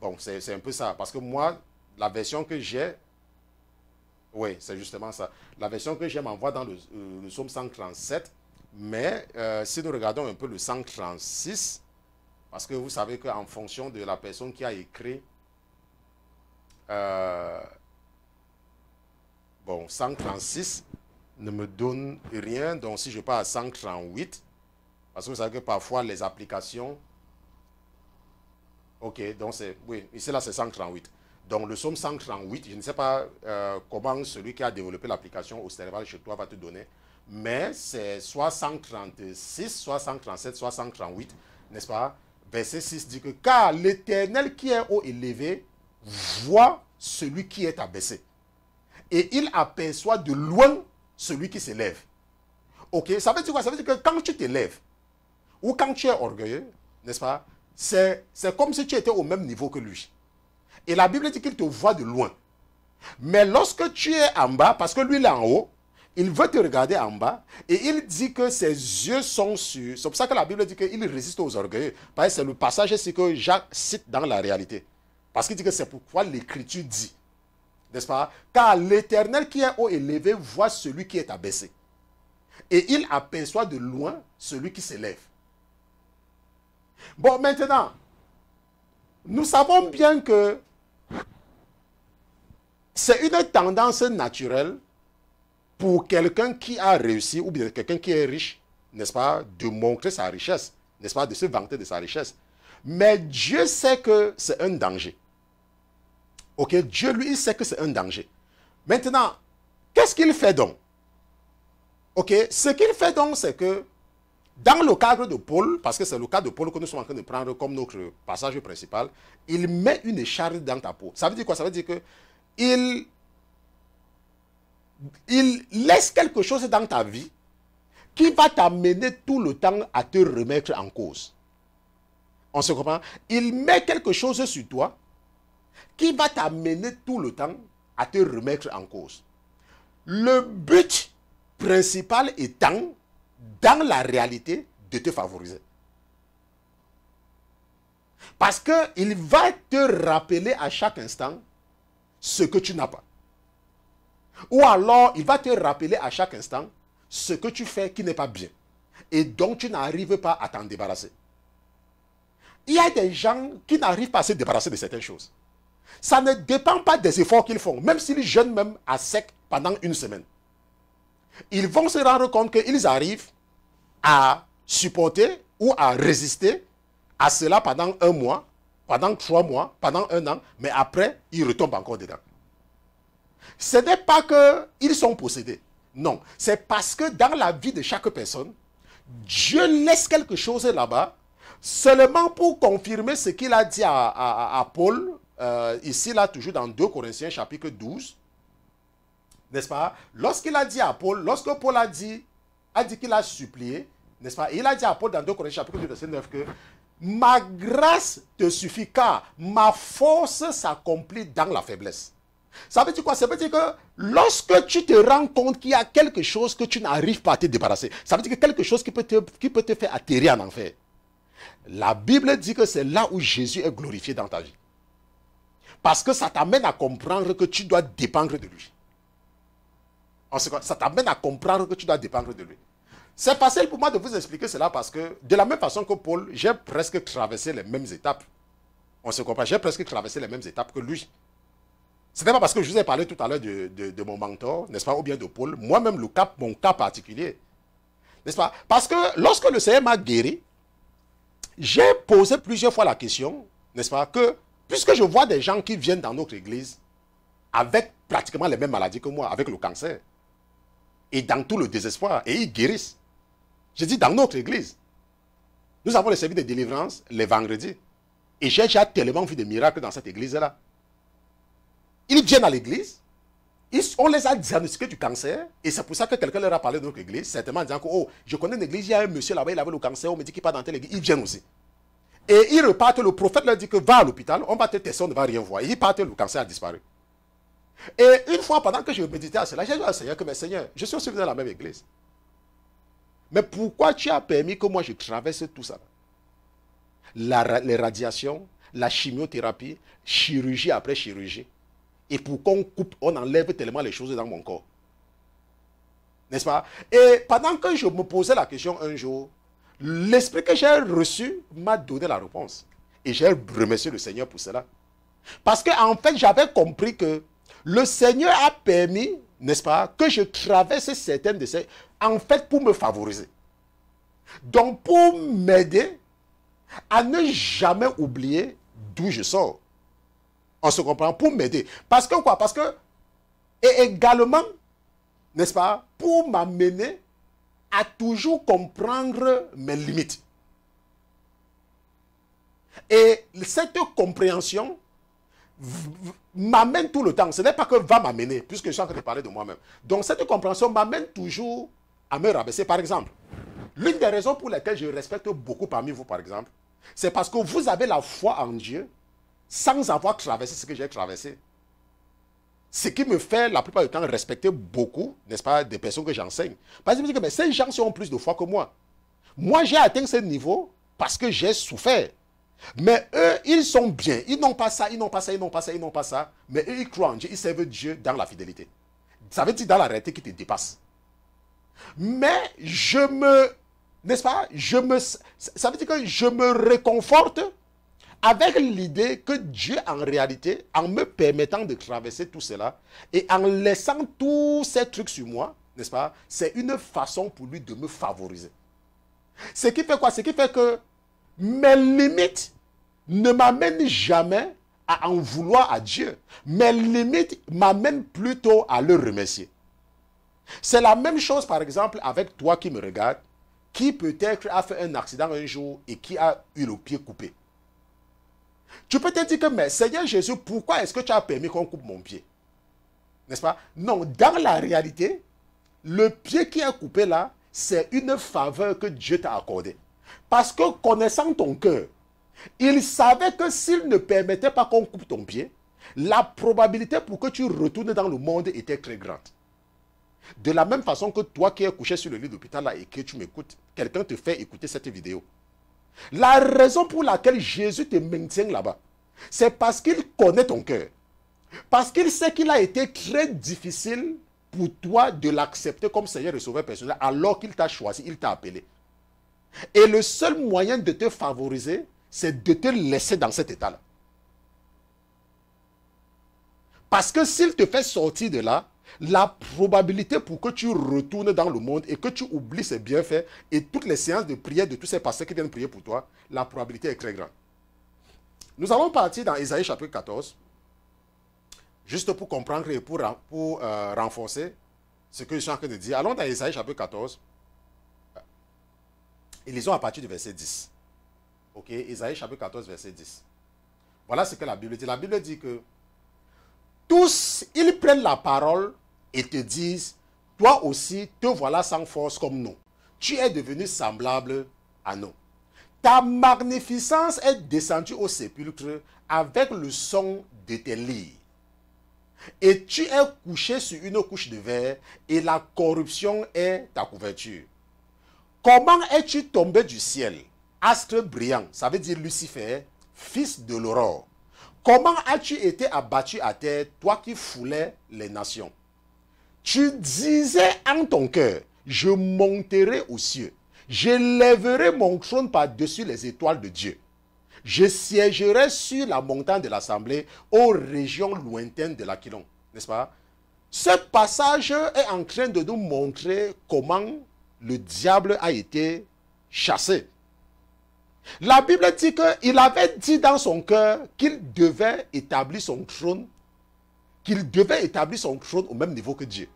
bon, c'est un peu ça, parce que moi, la version que j'ai, oui, c'est justement ça. La version que j'ai m'envoie dans le, psaume euh, 137, mais euh, si nous regardons un peu le 136, parce que vous savez qu'en fonction de la personne qui a écrit euh, bon, 136 ne me donne rien. Donc, si je pars à 138, parce que vous savez que parfois, les applications... OK, donc c'est... Oui, ici, là, c'est 138. Donc, le somme 138, je ne sais pas euh, comment celui qui a développé l'application au cerveau chez toi va te donner, mais c'est soit 136, soit 137, soit 138, n'est-ce pas Verset 6 dit que « Car l'Éternel qui est haut élevé voit celui qui est abaissé. Et il aperçoit de loin celui qui s'élève. Ok, ça veut dire quoi Ça veut dire que quand tu t'élèves, ou quand tu es orgueilleux, n'est-ce pas C'est comme si tu étais au même niveau que lui. Et la Bible dit qu'il te voit de loin. Mais lorsque tu es en bas, parce que lui, il est en haut, il veut te regarder en bas et il dit que ses yeux sont sur, C'est pour ça que la Bible dit qu'il résiste aux orgueilleux. C'est le passage c'est que Jacques cite dans la réalité. Parce qu'il dit que c'est pourquoi l'Écriture dit, n'est-ce pas Car l'Éternel qui est haut élevé voit celui qui est abaissé. Et il aperçoit de loin celui qui s'élève. Bon, maintenant, nous savons bien que c'est une tendance naturelle pour quelqu'un qui a réussi ou bien quelqu'un qui est riche, n'est-ce pas, de montrer sa richesse, n'est-ce pas, de se vanter de sa richesse. Mais Dieu sait que c'est un danger. Dieu, lui, il sait que c'est un danger. Maintenant, qu'est-ce qu'il fait donc Ok, ce qu'il fait donc, c'est que dans le cadre de Paul, parce que c'est le cas de Paul que nous sommes en train de prendre comme notre passage principal, il met une écharpe dans ta peau. Ça veut dire quoi Ça veut dire que il, il laisse quelque chose dans ta vie qui va t'amener tout le temps à te remettre en cause. On se comprend Il met quelque chose sur toi qui va t'amener tout le temps à te remettre en cause. Le but principal étant, dans la réalité, de te favoriser. Parce qu'il va te rappeler à chaque instant ce que tu n'as pas. Ou alors, il va te rappeler à chaque instant ce que tu fais qui n'est pas bien. Et donc, tu n'arrives pas à t'en débarrasser. Il y a des gens qui n'arrivent pas à se débarrasser de certaines choses. Ça ne dépend pas des efforts qu'ils font, même s'ils jeûnent même à sec pendant une semaine. Ils vont se rendre compte qu'ils arrivent à supporter ou à résister à cela pendant un mois, pendant trois mois, pendant un an, mais après, ils retombent encore dedans. Ce n'est pas qu'ils sont possédés. Non, c'est parce que dans la vie de chaque personne, Dieu laisse quelque chose là-bas seulement pour confirmer ce qu'il a dit à, à Paul euh, ici, là, toujours dans 2 Corinthiens chapitre 12, n'est-ce pas Lorsqu'il a dit à Paul, lorsque Paul a dit, a dit qu'il a supplié, n'est-ce pas Il a dit à Paul dans 2 Corinthiens chapitre 2, verset 9 que ma grâce te suffit car ma force s'accomplit dans la faiblesse. Ça veut dire quoi Ça veut dire que lorsque tu te rends compte qu'il y a quelque chose que tu n'arrives pas à te débarrasser, ça veut dire que quelque chose qui peut te, qui peut te faire atterrir en enfer. La Bible dit que c'est là où Jésus est glorifié dans ta vie. Parce que ça t'amène à comprendre que tu dois dépendre de lui. ça t'amène à comprendre que tu dois dépendre de lui. C'est facile pour moi de vous expliquer cela parce que, de la même façon que Paul, j'ai presque traversé les mêmes étapes. On se comprend, j'ai presque traversé les mêmes étapes que lui. Ce n'est pas parce que je vous ai parlé tout à l'heure de, mon mentor, n'est-ce pas, ou bien de Paul, moi-même, le mon cas particulier. N'est-ce pas Parce que lorsque le Seigneur m'a guéri, j'ai posé plusieurs fois la question, n'est-ce pas, que Puisque je vois des gens qui viennent dans notre église avec pratiquement les mêmes maladies que moi, avec le cancer, et dans tout le désespoir, et ils guérissent. Je dis dans notre église. Nous avons les services de délivrance les vendredis. Et j'ai déjà tellement vu des miracles dans cette église-là. Ils viennent à l'église, on les a diagnostiqués du cancer, et c'est pour ça que quelqu'un leur a parlé de notre église, certainement en disant que, oh, je connais une église, il y a un monsieur là-bas, il avait le cancer, on me dit qu'il part dans telle église, ils viennent aussi. Et ils repartent, le prophète leur dit que va à l'hôpital, on va te tester, on ne va rien voir. Et ils partent, le cancer a disparu. Et une fois, pendant que je méditais à cela, j'ai dit à Seigneur que, mais Seigneur, je suis aussi dans la même église. Mais pourquoi tu as permis que moi je traverse tout ça Les radiations, la chimiothérapie, chirurgie après chirurgie. Et pour qu'on coupe, on enlève tellement les choses dans mon corps. N'est-ce pas Et pendant que je me posais la question un jour, L'esprit que j'ai reçu m'a donné la réponse. Et j'ai remercié le Seigneur pour cela. Parce que en fait, j'avais compris que le Seigneur a permis, n'est-ce pas, que je traverse certaines de ces... En fait, pour me favoriser. Donc, pour m'aider à ne jamais oublier d'où je sors. On se comprend pour m'aider. Parce que quoi Parce que, et également, n'est-ce pas, pour m'amener à toujours comprendre mes limites. Et cette compréhension m'amène tout le temps. Ce n'est pas que va m'amener, puisque je suis en train de parler de moi-même. Donc cette compréhension m'amène toujours à me rabaisser. Par exemple, l'une des raisons pour lesquelles je respecte beaucoup parmi vous, par exemple, c'est parce que vous avez la foi en Dieu sans avoir traversé ce que j'ai traversé. Ce qui me fait la plupart du temps respecter beaucoup, n'est-ce pas, des personnes que j'enseigne. Parce que je me dis que mais ces gens ont plus de foi que moi. Moi, j'ai atteint ce niveau parce que j'ai souffert. Mais eux, ils sont bien. Ils n'ont pas ça, ils n'ont pas ça, ils n'ont pas ça, ils n'ont pas ça. Mais eux, ils croient en Dieu, ils servent Dieu dans la fidélité. Ça veut dire dans la réalité qui te dépasse. Mais je me, n'est-ce pas, je me, ça veut dire que je me réconforte avec l'idée que Dieu, en réalité, en me permettant de traverser tout cela et en laissant tous ces trucs sur moi, n'est-ce pas, c'est une façon pour lui de me favoriser. Ce qui fait quoi Ce qui fait que mes limites ne m'amènent jamais à en vouloir à Dieu. Mes limites m'amènent plutôt à le remercier. C'est la même chose, par exemple, avec toi qui me regardes, qui peut-être a fait un accident un jour et qui a eu le pied coupé. Tu peux te dire que, mais Seigneur Jésus, pourquoi est-ce que tu as permis qu'on coupe mon pied N'est-ce pas Non, dans la réalité, le pied qui est coupé là, c'est une faveur que Dieu t'a accordée. Parce que connaissant ton cœur, il savait que s'il ne permettait pas qu'on coupe ton pied, la probabilité pour que tu retournes dans le monde était très grande. De la même façon que toi qui es couché sur le lit d'hôpital et que tu m'écoutes, quelqu'un te fait écouter cette vidéo. La raison pour laquelle Jésus te maintient là-bas, c'est parce qu'il connaît ton cœur. Parce qu'il sait qu'il a été très difficile pour toi de l'accepter comme Seigneur et Sauveur personnel alors qu'il t'a choisi, il t'a appelé. Et le seul moyen de te favoriser, c'est de te laisser dans cet état-là. Parce que s'il te fait sortir de là, la probabilité pour que tu retournes dans le monde et que tu oublies ses bienfaits et toutes les séances de prière de tous ces pasteurs qui viennent prier pour toi, la probabilité est très grande. Nous allons partir dans Isaïe chapitre 14, juste pour comprendre et pour, pour euh, renforcer ce que je suis en train de dire. Allons dans Isaïe chapitre 14 et lisons à partir du verset 10. Ok, Isaïe chapitre 14, verset 10. Voilà ce que la Bible dit. La Bible dit que tous, ils prennent la parole et te disent, toi aussi, te voilà sans force comme nous. Tu es devenu semblable à nous. Ta magnificence est descendue au sépulcre avec le son de tes lits. Et tu es couché sur une couche de verre et la corruption est ta couverture. Comment es-tu tombé du ciel Astre brillant, ça veut dire Lucifer, fils de l'aurore. Comment as-tu été abattu à terre, toi qui foulais les nations tu disais en ton cœur, je monterai aux cieux, j'élèverai mon trône par-dessus les étoiles de Dieu. Je siégerai sur la montagne de l'Assemblée aux régions lointaines de l'Aquilon. N'est-ce pas Ce passage est en train de nous montrer comment le diable a été chassé. La Bible dit qu'il avait dit dans son cœur qu'il devait établir son trône il devait établir son trône au même niveau que Dieu.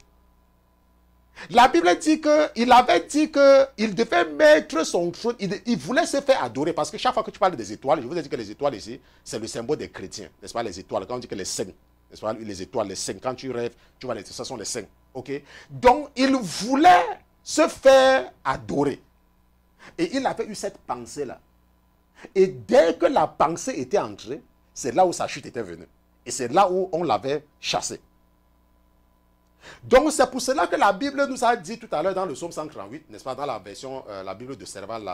La Bible dit qu'il avait dit qu'il devait mettre son trône, il, voulait se faire adorer, parce que chaque fois que tu parles des étoiles, je vous ai dit que les étoiles ici, c'est le symbole des chrétiens, n'est-ce pas, les étoiles, quand on dit que les cinq, n'est-ce pas, les étoiles, les cinq, quand tu rêves, tu vois, ce sont les cinq, ok Donc, il voulait se faire adorer. Et il avait eu cette pensée-là. Et dès que la pensée était entrée, c'est là où sa chute était venue. Et c'est là où on l'avait chassé. Donc c'est pour cela que la Bible nous a dit tout à l'heure dans le psaume 138, n'est-ce pas, dans la version, euh, la Bible de Serval,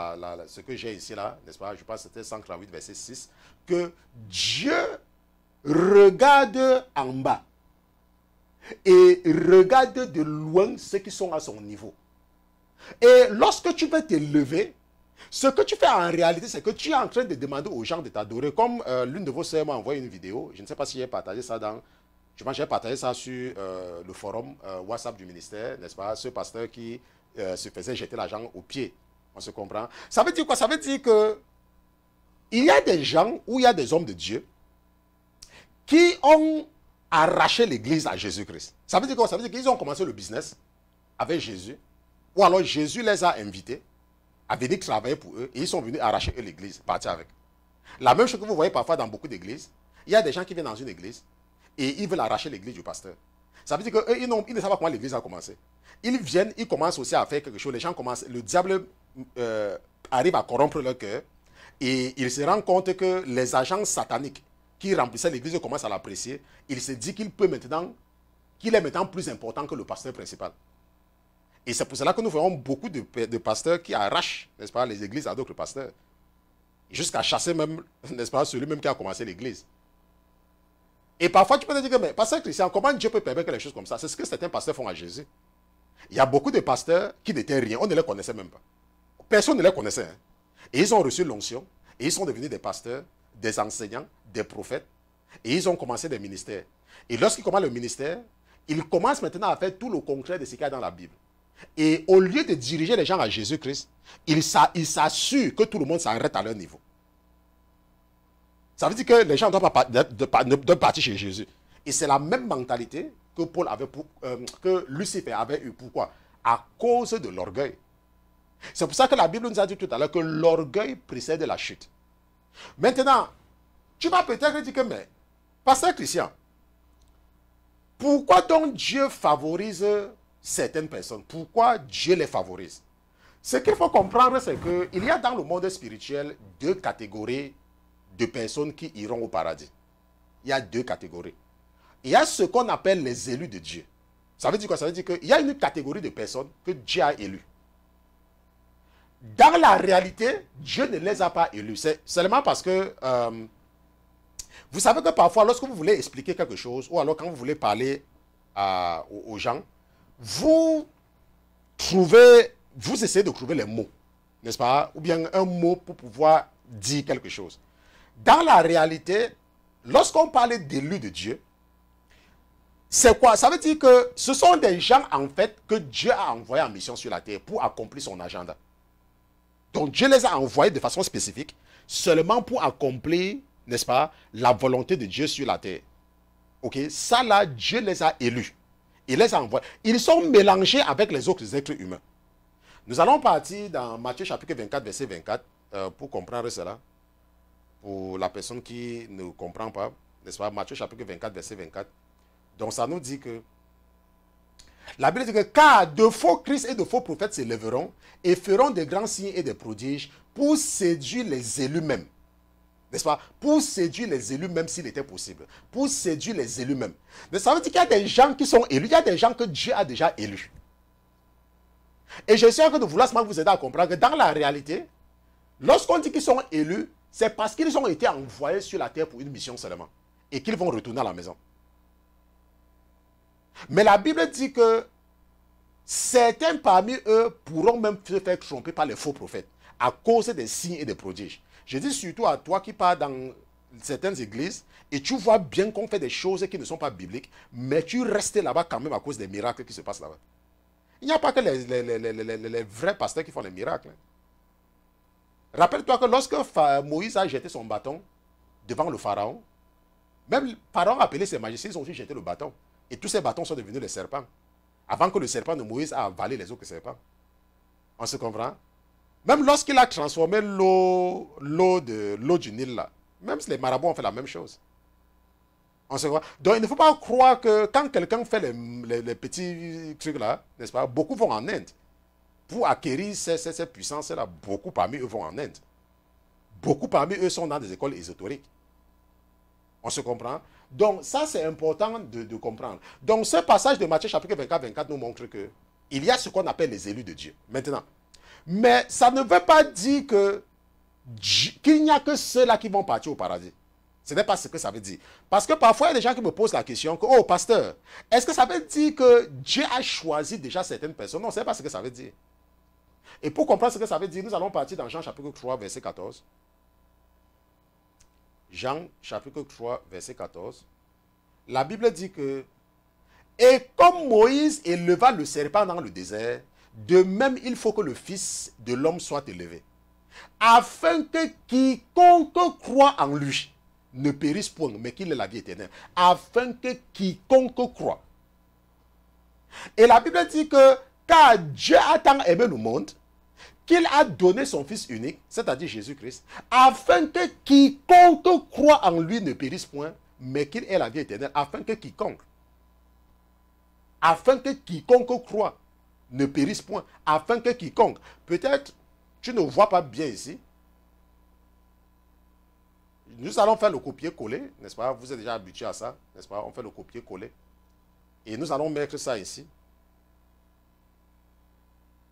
ce que j'ai ici là, n'est-ce pas, je pense que c'était 138, verset 6, que Dieu regarde en bas et regarde de loin ceux qui sont à son niveau. Et lorsque tu veux te lever, ce que tu fais en réalité, c'est que tu es en train de demander aux gens de t'adorer. Comme euh, l'une de vos sœurs m'a envoyé une vidéo, je ne sais pas si j'ai partagé ça dans... Je pense j'ai partagé ça sur euh, le forum euh, WhatsApp du ministère, n'est-ce pas Ce pasteur qui se faisait jeter l'argent aux pieds. On se comprend Ça veut dire quoi Ça veut dire que il y a des gens ou il y a des hommes de Dieu qui ont arraché l'Église à Jésus-Christ. Ça veut dire quoi Ça veut dire qu'ils ont commencé le business avec Jésus. Ou alors Jésus les a invités à venir travailler pour eux et ils sont venus arracher eux l'église, partir avec. La même chose que vous voyez parfois dans beaucoup d'églises, il y a des gens qui viennent dans une église et ils veulent arracher l'église du pasteur. Ça veut dire qu'eux, ils, ne savent pas comment l'église a commencé. Ils viennent, ils commencent aussi à faire quelque chose. Les gens commencent, le diable euh, arrive à corrompre leur cœur et il se rend compte que les agents sataniques qui remplissaient l'église commencent à l'apprécier. Il se dit qu'il peut maintenant, qu'il est maintenant plus important que le pasteur principal. Et c'est pour cela que nous voyons beaucoup de, pasteurs qui arrachent, n'est-ce pas, les églises à d'autres pasteurs. Jusqu'à chasser même, n'est-ce pas, celui même qui a commencé l'église. Et parfois, tu peux te dire, mais pasteur Christian, comment Dieu peut permettre quelque chose comme ça C'est ce que certains pasteurs font à Jésus. Il y a beaucoup de pasteurs qui n'étaient rien, on ne les connaissait même pas. Personne ne les connaissait. Hein. Et ils ont reçu l'onction, et ils sont devenus des pasteurs, des enseignants, des prophètes, et ils ont commencé des ministères. Et lorsqu'ils commencent le ministère, ils commencent maintenant à faire tout le concret de ce qu'il y a dans la Bible. Et au lieu de diriger les gens à Jésus-Christ, il s'assure que tout le monde s'arrête à leur niveau. Ça veut dire que les gens ne doivent pas de, partir chez Jésus. Et c'est la même mentalité que Paul avait euh, que Lucifer avait eu. Pourquoi À cause de l'orgueil. C'est pour ça que la Bible nous a dit tout à l'heure que l'orgueil précède la chute. Maintenant, tu vas peut-être dire que, mais, pasteur Christian, pourquoi donc Dieu favorise certaines personnes. Pourquoi Dieu les favorise Ce qu'il faut comprendre, c'est qu'il y a dans le monde spirituel deux catégories de personnes qui iront au paradis. Il y a deux catégories. Il y a ce qu'on appelle les élus de Dieu. Ça veut dire quoi Ça veut dire qu'il y a une catégorie de personnes que Dieu a élues. Dans la réalité, Dieu ne les a pas élus. C'est seulement parce que euh, vous savez que parfois, lorsque vous voulez expliquer quelque chose, ou alors quand vous voulez parler euh, aux gens, vous trouvez, vous essayez de trouver les mots, n'est-ce pas Ou bien un mot pour pouvoir dire quelque chose. Dans la réalité, lorsqu'on parle d'élus de Dieu, c'est quoi Ça veut dire que ce sont des gens, en fait, que Dieu a envoyés en mission sur la terre pour accomplir son agenda. Donc Dieu les a envoyés de façon spécifique, seulement pour accomplir, n'est-ce pas, la volonté de Dieu sur la terre. Ok Ça là, Dieu les a élus les Ils sont mélangés avec les autres êtres humains. Nous allons partir dans Matthieu chapitre 24, verset 24, euh, pour comprendre cela. Pour la personne qui ne comprend pas, n'est-ce pas? Matthieu chapitre 24, verset 24. Donc ça nous dit que la Bible dit que car de faux Christ et de faux prophètes s'élèveront et feront des grands signes et des prodiges pour séduire les élus mêmes n'est-ce pas Pour séduire les élus, même s'il était possible. Pour séduire les élus même. Mais ça veut dire qu'il y a des gens qui sont élus, il y a des gens que Dieu a déjà élus. Et je suis en train de vouloir vous aider à comprendre que dans la réalité, lorsqu'on dit qu'ils sont élus, c'est parce qu'ils ont été envoyés sur la terre pour une mission seulement. Et qu'ils vont retourner à la maison. Mais la Bible dit que certains parmi eux pourront même se faire tromper par les faux prophètes à cause des signes et des prodiges. Je dis surtout à toi qui pars dans certaines églises et tu vois bien qu'on fait des choses qui ne sont pas bibliques, mais tu restes là-bas quand même à cause des miracles qui se passent là-bas. Il n'y a pas que les, vrais pasteurs qui font les miracles. Hein. Rappelle-toi que lorsque Moïse a jeté son bâton devant le Pharaon, même le Pharaon a appelé ses majestés, ils ont aussi jeté le bâton. Et tous ces bâtons sont devenus des serpents. Avant que le serpent de Moïse a avalé les autres serpents. On se comprend même lorsqu'il a transformé l'eau, de l'eau du Nil là, même si les marabouts ont fait la même chose. On se voit. Donc il ne faut pas croire que quand quelqu'un fait les, petits trucs là, n'est-ce pas, beaucoup vont en Inde. Pour acquérir ces, ces, puissances-là, beaucoup parmi eux vont en Inde. Beaucoup parmi eux sont dans des écoles ésotériques. On se comprend Donc ça, c'est important de, comprendre. Donc ce passage de Matthieu chapitre 24, 24 nous montre que il y a ce qu'on appelle les élus de Dieu. Maintenant, mais ça ne veut pas dire que qu'il n'y a que ceux-là qui vont partir au paradis. Ce n'est pas ce que ça veut dire. Parce que parfois, il y a des gens qui me posent la question que, oh, pasteur, est-ce que ça veut dire que Dieu a choisi déjà certaines personnes Non, ce n'est pas ce que ça veut dire. Et pour comprendre ce que ça veut dire, nous allons partir dans Jean chapitre 3, verset 14. Jean chapitre 3, verset 14. La Bible dit que, et comme Moïse éleva le serpent dans le désert, de même, il faut que le Fils de l'homme soit élevé, afin que quiconque croit en lui ne périsse point, mais qu'il ait la vie éternelle, afin que quiconque croit. Et la Bible dit que car Dieu a tant aimé le monde, qu'il a donné son Fils unique, c'est-à-dire Jésus-Christ, afin que quiconque croit en lui ne périsse point, mais qu'il ait la vie éternelle, afin que quiconque, afin que quiconque croit, ne périsse point, afin que quiconque, peut-être tu ne vois pas bien ici, nous allons faire le copier-coller, n'est-ce pas Vous êtes déjà habitué à ça, n'est-ce pas On fait le copier-coller. Et nous allons mettre ça ici.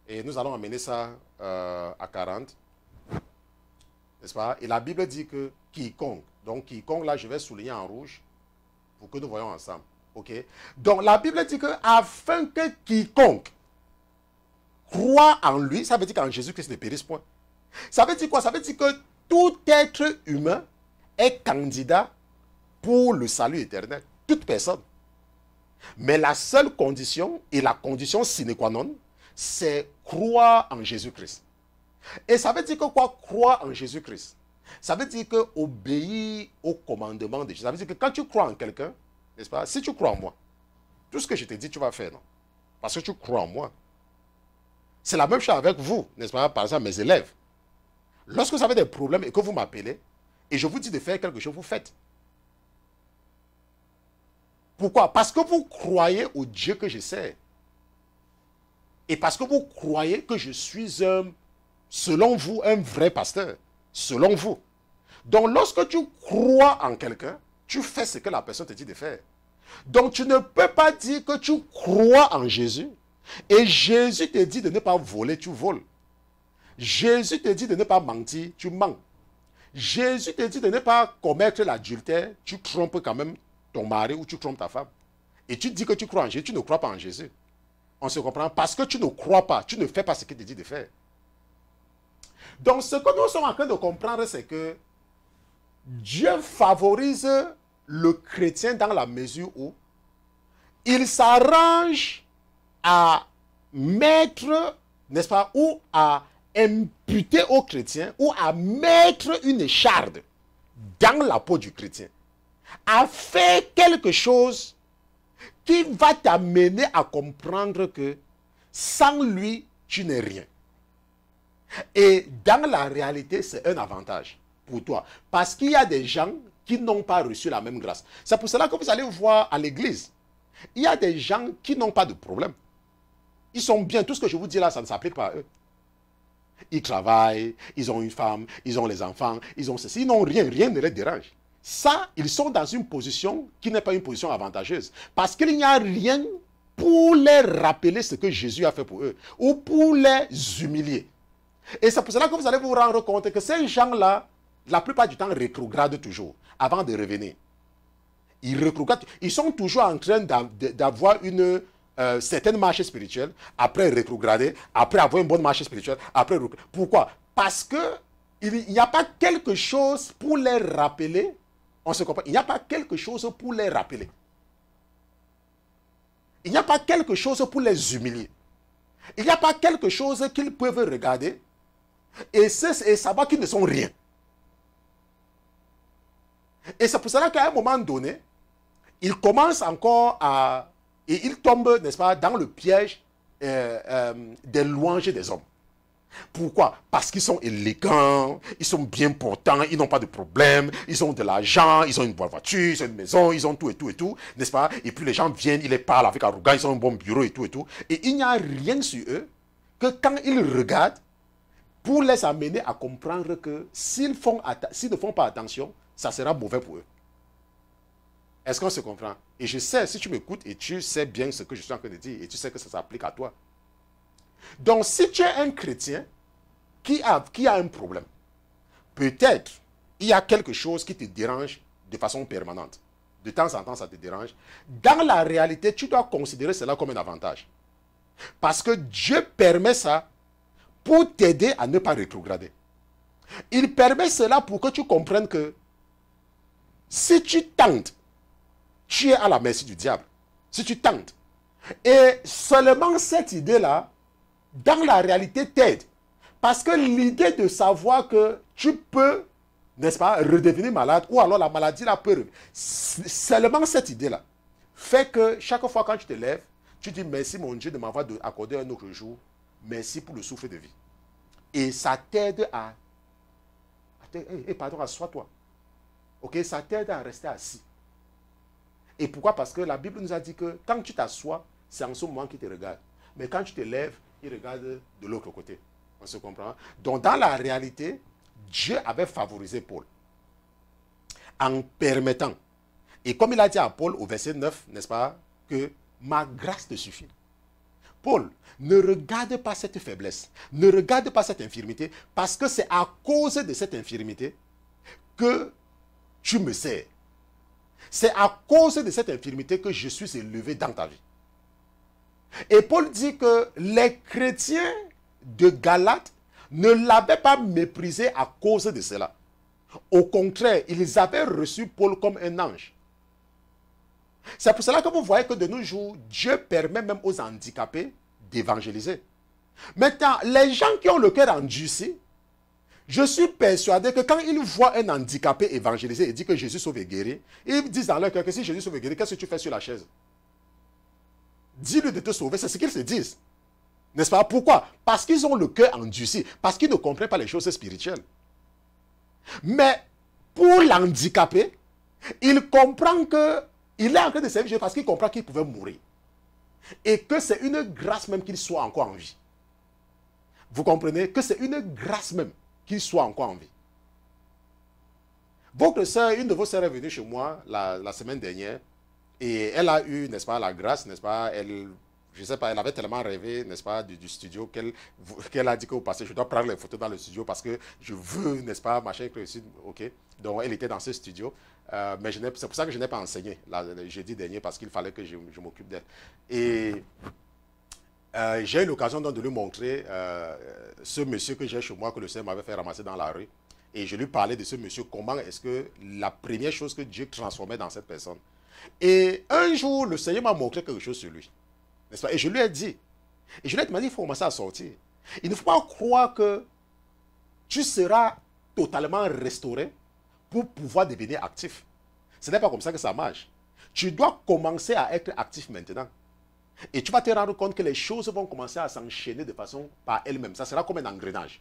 Et nous allons amener ça euh, à 40. N'est-ce pas Et la Bible dit que quiconque. Donc quiconque, là, je vais souligner en rouge pour que nous voyons ensemble. OK Donc la Bible dit que afin que quiconque, Crois en lui, ça veut dire qu'en Jésus-Christ ne périsse point. Ça veut dire quoi Ça veut dire que tout être humain est candidat pour le salut éternel. Toute personne. Mais la seule condition, et la condition sine qua non, c'est croire en Jésus-Christ. Et ça veut dire que quoi Croire en Jésus-Christ. Ça veut dire que au commandement de Jésus. Ça veut dire que quand tu crois en quelqu'un, n'est-ce pas Si tu crois en moi, tout ce que je te dis, tu vas faire, non Parce que tu crois en moi. C'est la même chose avec vous, n'est-ce pas, par exemple, mes élèves. Lorsque vous avez des problèmes et que vous m'appelez, et je vous dis de faire quelque chose, vous faites. Pourquoi Parce que vous croyez au Dieu que je sais. Et parce que vous croyez que je suis, selon vous, un vrai pasteur. Selon vous. Donc, lorsque tu crois en quelqu'un, tu fais ce que la personne te dit de faire. Donc, tu ne peux pas dire que tu crois en Jésus et Jésus te dit de ne pas voler, tu voles. Jésus te dit de ne pas mentir, tu mens. Jésus te dit de ne pas commettre l'adultère, tu trompes quand même ton mari ou tu trompes ta femme. Et tu dis que tu crois en Jésus, tu ne crois pas en Jésus. On se comprend parce que tu ne crois pas, tu ne fais pas ce qu'il te dit de faire. Donc ce que nous sommes en train de comprendre, c'est que Dieu favorise le chrétien dans la mesure où il s'arrange à mettre, n'est-ce pas, ou à imputer aux chrétiens, ou à mettre une écharde dans la peau du chrétien, à faire quelque chose qui va t'amener à comprendre que sans lui, tu n'es rien. Et dans la réalité, c'est un avantage pour toi. Parce qu'il y a des gens qui n'ont pas reçu la même grâce. C'est pour cela que vous allez voir à l'église, il y a des gens qui n'ont pas de problème. Ils sont bien. Tout ce que je vous dis là, ça ne s'applique pas à eux. Ils travaillent, ils ont une femme, ils ont les enfants, ils ont ceci. Ils n'ont rien, rien ne les dérange. Ça, ils sont dans une position qui n'est pas une position avantageuse. Parce qu'il n'y a rien pour les rappeler ce que Jésus a fait pour eux. Ou pour les humilier. Et c'est pour cela que vous allez vous rendre compte que ces gens-là, la plupart du temps, rétrogradent toujours avant de revenir. Ils rétrogradent. Ils sont toujours en train d'avoir une euh, certaines marches spirituelles, après rétrograder, après avoir une bonne marche spirituelle, après... Pourquoi Parce que il n'y a pas quelque chose pour les rappeler. On se comprend. Il n'y a pas quelque chose pour les rappeler. Il n'y a pas quelque chose pour les humilier. Il n'y a pas quelque chose qu'ils peuvent regarder et, et savoir qu'ils ne sont rien. Et c'est pour cela qu'à un moment donné, ils commencent encore à et ils tombent, n'est-ce pas, dans le piège euh, euh, des louanges des hommes. Pourquoi Parce qu'ils sont élégants, ils sont bien portants, ils n'ont pas de problème, ils ont de l'argent, ils ont une bonne voiture, ils ont une maison, ils ont tout et tout et tout, n'est-ce pas Et puis les gens viennent, ils les parlent avec arrogance, ils ont un bon bureau et tout et tout. Et il n'y a rien sur eux que quand ils regardent, pour les amener à comprendre que s'ils ne font pas attention, ça sera mauvais pour eux. Est-ce qu'on se comprend Et je sais, si tu m'écoutes et tu sais bien ce que je suis en train de dire, et tu sais que ça s'applique à toi. Donc, si tu es un chrétien qui a, qui a un problème, peut-être il y a quelque chose qui te dérange de façon permanente. De temps en temps, ça te dérange. Dans la réalité, tu dois considérer cela comme un avantage. Parce que Dieu permet ça pour t'aider à ne pas rétrograder. Il permet cela pour que tu comprennes que si tu tentes tu es à la merci du diable. Si tu tentes. Et seulement cette idée-là, dans la réalité, t'aide. Parce que l'idée de savoir que tu peux, n'est-ce pas, redevenir malade, ou alors la maladie la peut Seulement cette idée-là fait que chaque fois quand tu te lèves, tu dis merci mon Dieu de m'avoir accordé un autre jour. Merci pour le souffle de vie. Et ça t'aide à... à pardon, assois-toi. Ok, ça t'aide à rester assis. Et pourquoi Parce que la Bible nous a dit que quand tu t'assois, c'est en ce moment qu'il te regarde. Mais quand tu te lèves, il regarde de l'autre côté. On se comprend Donc dans la réalité, Dieu avait favorisé Paul en permettant. Et comme il a dit à Paul au verset 9, n'est-ce pas, que ma grâce te suffit. Paul, ne regarde pas cette faiblesse, ne regarde pas cette infirmité, parce que c'est à cause de cette infirmité que tu me sers. C'est à cause de cette infirmité que je suis élevé dans ta vie. Et Paul dit que les chrétiens de Galate ne l'avaient pas méprisé à cause de cela. Au contraire, ils avaient reçu Paul comme un ange. C'est pour cela que vous voyez que de nos jours, Dieu permet même aux handicapés d'évangéliser. Maintenant, les gens qui ont le cœur endurci, je suis persuadé que quand ils voient un handicapé évangélisé et dit que Jésus sauve et guérit, ils disent dans leur cœur que si Jésus sauve et guérit, qu'est-ce que tu fais sur la chaise Dis-lui de te sauver, c'est ce qu'ils se disent. N'est-ce pas Pourquoi Parce qu'ils ont le cœur endurci, parce qu'ils ne comprennent pas les choses spirituelles. Mais pour l'handicapé, il comprend que il est en train de servir parce qu'il comprend qu'il pouvait mourir. Et que c'est une grâce même qu'il soit encore en vie. Vous comprenez Que c'est une grâce même qu'il soit encore en vie. Votre sœur, une de vos sœurs est venue chez moi la, semaine dernière et elle a eu, n'est-ce pas, la grâce, n'est-ce pas, elle je sais pas, elle avait tellement rêvé, n'est-ce pas, du, studio qu'elle a dit qu'au passé, je dois prendre les photos dans le studio parce que je veux, n'est-ce pas, machin, que ok. Donc, elle était dans ce studio. Euh, mais c'est pour ça que je n'ai pas enseigné le jeudi dernier parce qu'il fallait que je, je m'occupe d'elle. Et euh, j'ai eu l'occasion de lui montrer euh, euh, ce monsieur que j'ai chez moi, que le Seigneur m'avait fait ramasser dans la rue. Et je lui parlais de ce monsieur, comment est-ce que la première chose que Dieu transformait dans cette personne. Et un jour, le Seigneur m'a montré quelque chose sur lui. Et je lui ai dit. Et je lui ai dit, il faut commencer à sortir. Il ne faut pas croire que tu seras totalement restauré pour pouvoir devenir actif. Ce n'est pas comme ça que ça marche. Tu dois commencer à être actif maintenant. Et tu vas te rendre compte que les choses vont commencer à s'enchaîner de façon par elles-mêmes. Ça sera comme un engrenage.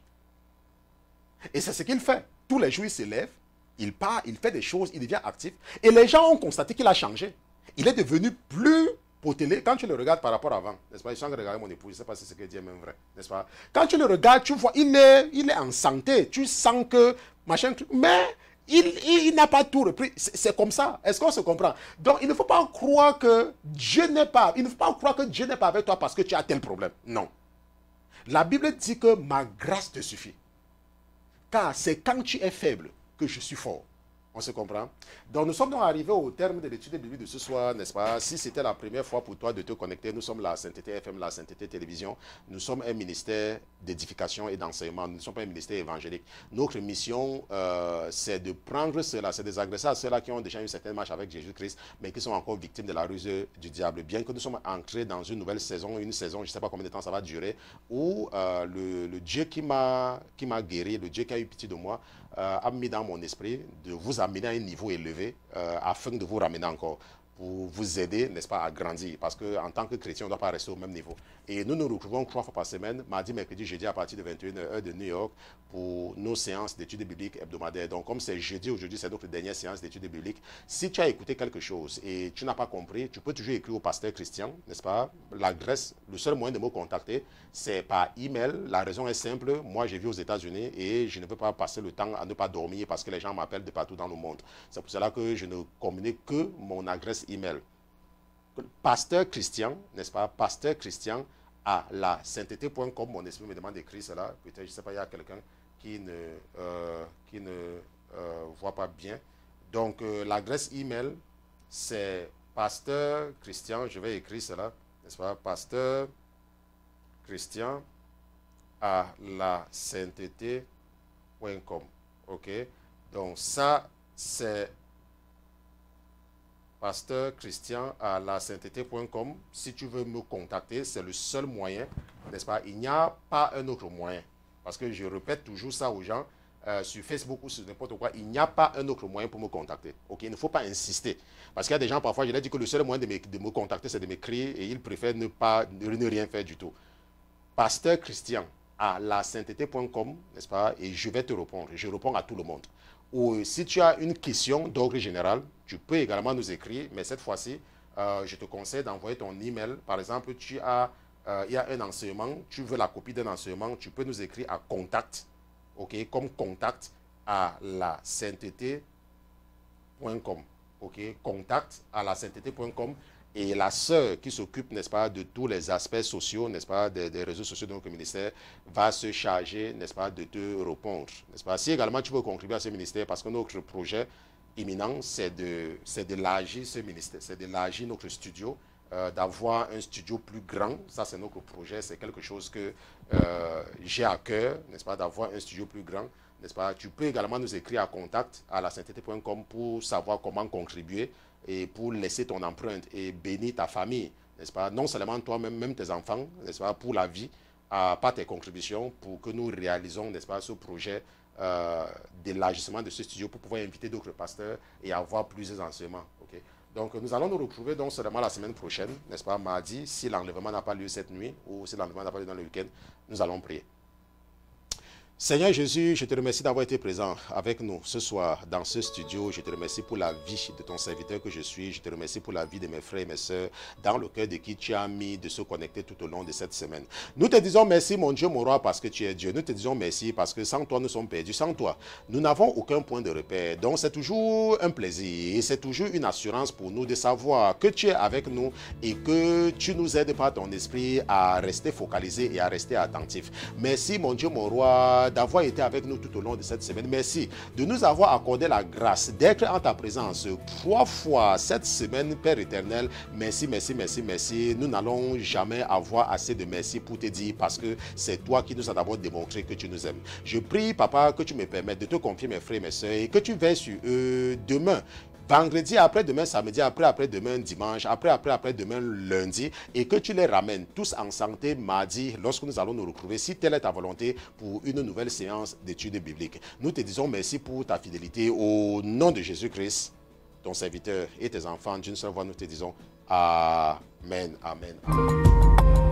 Et c'est ce qu'il fait. Tous les jours, il se lève, il part, il fait des choses, il devient actif. Et les gens ont constaté qu'il a changé. Il est devenu plus potelé quand tu le regardes par rapport à avant. N'est-ce pas Je suis regarder mon épouse, je ne sais pas si c'est ce que dit est même vrai. N'est-ce pas Quand tu le regardes, tu vois, il est, il est en santé. Tu sens que machin, mais il, n'a pas tout repris. C'est comme ça. Est-ce qu'on se comprend Donc, il ne faut pas croire que Dieu n'est pas... Il ne faut pas croire que Dieu n'est pas avec toi parce que tu as tel problème. Non. La Bible dit que ma grâce te suffit. Car c'est quand tu es faible que je suis fort. On se comprend Donc nous sommes donc arrivés au terme de l'étude biblique de ce soir, n'est-ce pas Si c'était la première fois pour toi de te connecter, nous sommes la Sainteté FM, la Sainteté Télévision. Nous sommes un ministère d'édification et d'enseignement. Nous ne sommes pas un ministère évangélique. Notre mission, euh, c'est de prendre cela, c'est de à ceux-là qui ont déjà une certaine marche avec Jésus-Christ, mais qui sont encore victimes de la ruse du diable. Bien que nous sommes ancrés dans une nouvelle saison, une saison, je ne sais pas combien de temps ça va durer, où euh, le, le Dieu qui m'a guéri, le Dieu qui a eu pitié de moi, euh, a mis dans mon esprit de vous amener à un niveau élevé euh, afin de vous ramener encore pour vous aider, n'est-ce pas, à grandir. Parce qu'en tant que chrétien, on ne doit pas rester au même niveau. Et nous nous retrouvons trois fois par semaine, mardi, mercredi, jeudi, à partir de 21h de New York, pour nos séances d'études bibliques hebdomadaires. Donc, comme c'est jeudi aujourd'hui, c'est notre dernière séance d'études bibliques. Si tu as écouté quelque chose et tu n'as pas compris, tu peux toujours écrire au pasteur Christian, n'est-ce pas, l'adresse. Le seul moyen de me contacter, c'est par email. La raison est simple. Moi, j'ai vis aux États-Unis et je ne peux pas passer le temps à ne pas dormir parce que les gens m'appellent de partout dans le monde. C'est pour cela que je ne communique que mon adresse email. Pasteur Christian, n'est-ce pas? Pasteur Christian à la sainteté.com. Mon esprit me demande d'écrire cela. Peut-être, je ne sais pas, il y a quelqu'un qui ne, euh, qui ne euh, voit pas bien. Donc, euh, l'adresse email, c'est Pasteur Christian. Je vais écrire cela, n'est-ce pas? Pasteur Christian à la sainteté.com. OK? Donc, ça, c'est pasteur Christian à la sainteté.com. Si tu veux me contacter, c'est le seul moyen, n'est-ce pas Il n'y a pas un autre moyen. Parce que je répète toujours ça aux gens, euh, sur Facebook ou sur n'importe quoi, il n'y a pas un autre moyen pour me contacter. Ok, il ne faut pas insister. Parce qu'il y a des gens, parfois, je leur dis que le seul moyen de me, de me contacter, c'est de m'écrire et ils préfèrent ne, pas, ne, ne rien faire du tout. Pasteur Christian à la sainteté.com, n'est-ce pas Et je vais te répondre. Je réponds à tout le monde ou si tu as une question d'ordre général, tu peux également nous écrire, mais cette fois-ci, euh, je te conseille d'envoyer ton email. Par exemple, tu as, euh, il y a un enseignement, tu veux la copie d'un enseignement, tu peux nous écrire à contact, ok, comme contact à la sainteté.com, ok, contact à la sainteté.com et la sœur qui s'occupe, n'est-ce pas, de tous les aspects sociaux, n'est-ce pas, des, réseaux sociaux de notre ministère, va se charger, n'est-ce pas, de te répondre, n'est-ce pas. Si également tu veux contribuer à ce ministère, parce que notre projet imminent, c'est de, c'est d'élargir ce ministère, c'est d'élargir notre studio, euh, d'avoir un studio plus grand, ça c'est notre projet, c'est quelque chose que euh, j'ai à cœur, n'est-ce pas, d'avoir un studio plus grand, n'est-ce pas. Tu peux également nous écrire à contact à la pour savoir comment contribuer, et pour laisser ton empreinte et bénir ta famille, n'est-ce pas Non seulement toi-même, même tes enfants, n'est-ce pas, pour la vie, à, par tes contributions, pour que nous réalisons, n'est-ce pas, ce projet euh, d'élargissement de ce studio pour pouvoir inviter d'autres pasteurs et avoir plusieurs enseignements. Ok Donc, nous allons nous retrouver donc seulement la semaine prochaine, n'est-ce pas, mardi, si l'enlèvement n'a pas lieu cette nuit ou si l'enlèvement n'a pas lieu dans le week-end, nous allons prier. Seigneur Jésus, je te remercie d'avoir été présent avec nous ce soir dans ce studio. Je te remercie pour la vie de ton serviteur que je suis. Je te remercie pour la vie de mes frères et mes sœurs dans le cœur de qui tu as mis de se connecter tout au long de cette semaine. Nous te disons merci, mon Dieu, mon roi, parce que tu es Dieu. Nous te disons merci parce que sans toi, nous sommes perdus. Sans toi, nous n'avons aucun point de repère. Donc, c'est toujours un plaisir et c'est toujours une assurance pour nous de savoir que tu es avec nous et que tu nous aides par ton esprit à rester focalisés et à rester attentifs. Merci, mon Dieu, mon roi d'avoir été avec nous tout au long de cette semaine. Merci de nous avoir accordé la grâce d'être en ta présence trois fois cette semaine, Père éternel. Merci, merci, merci, merci. Nous n'allons jamais avoir assez de merci pour te dire parce que c'est toi qui nous as d'abord démontré que tu nous aimes. Je prie, Papa, que tu me permettes de te confier mes frères et mes soeurs et que tu veilles sur eux demain vendredi, après-demain, samedi, après-après-demain, dimanche, après-après-après-demain, lundi, et que tu les ramènes tous en santé mardi, lorsque nous allons nous retrouver, si telle est ta volonté, pour une nouvelle séance d'études bibliques. Nous te disons merci pour ta fidélité au nom de Jésus-Christ, ton serviteur et tes enfants. D'une seule voix, nous te disons Amen. amen.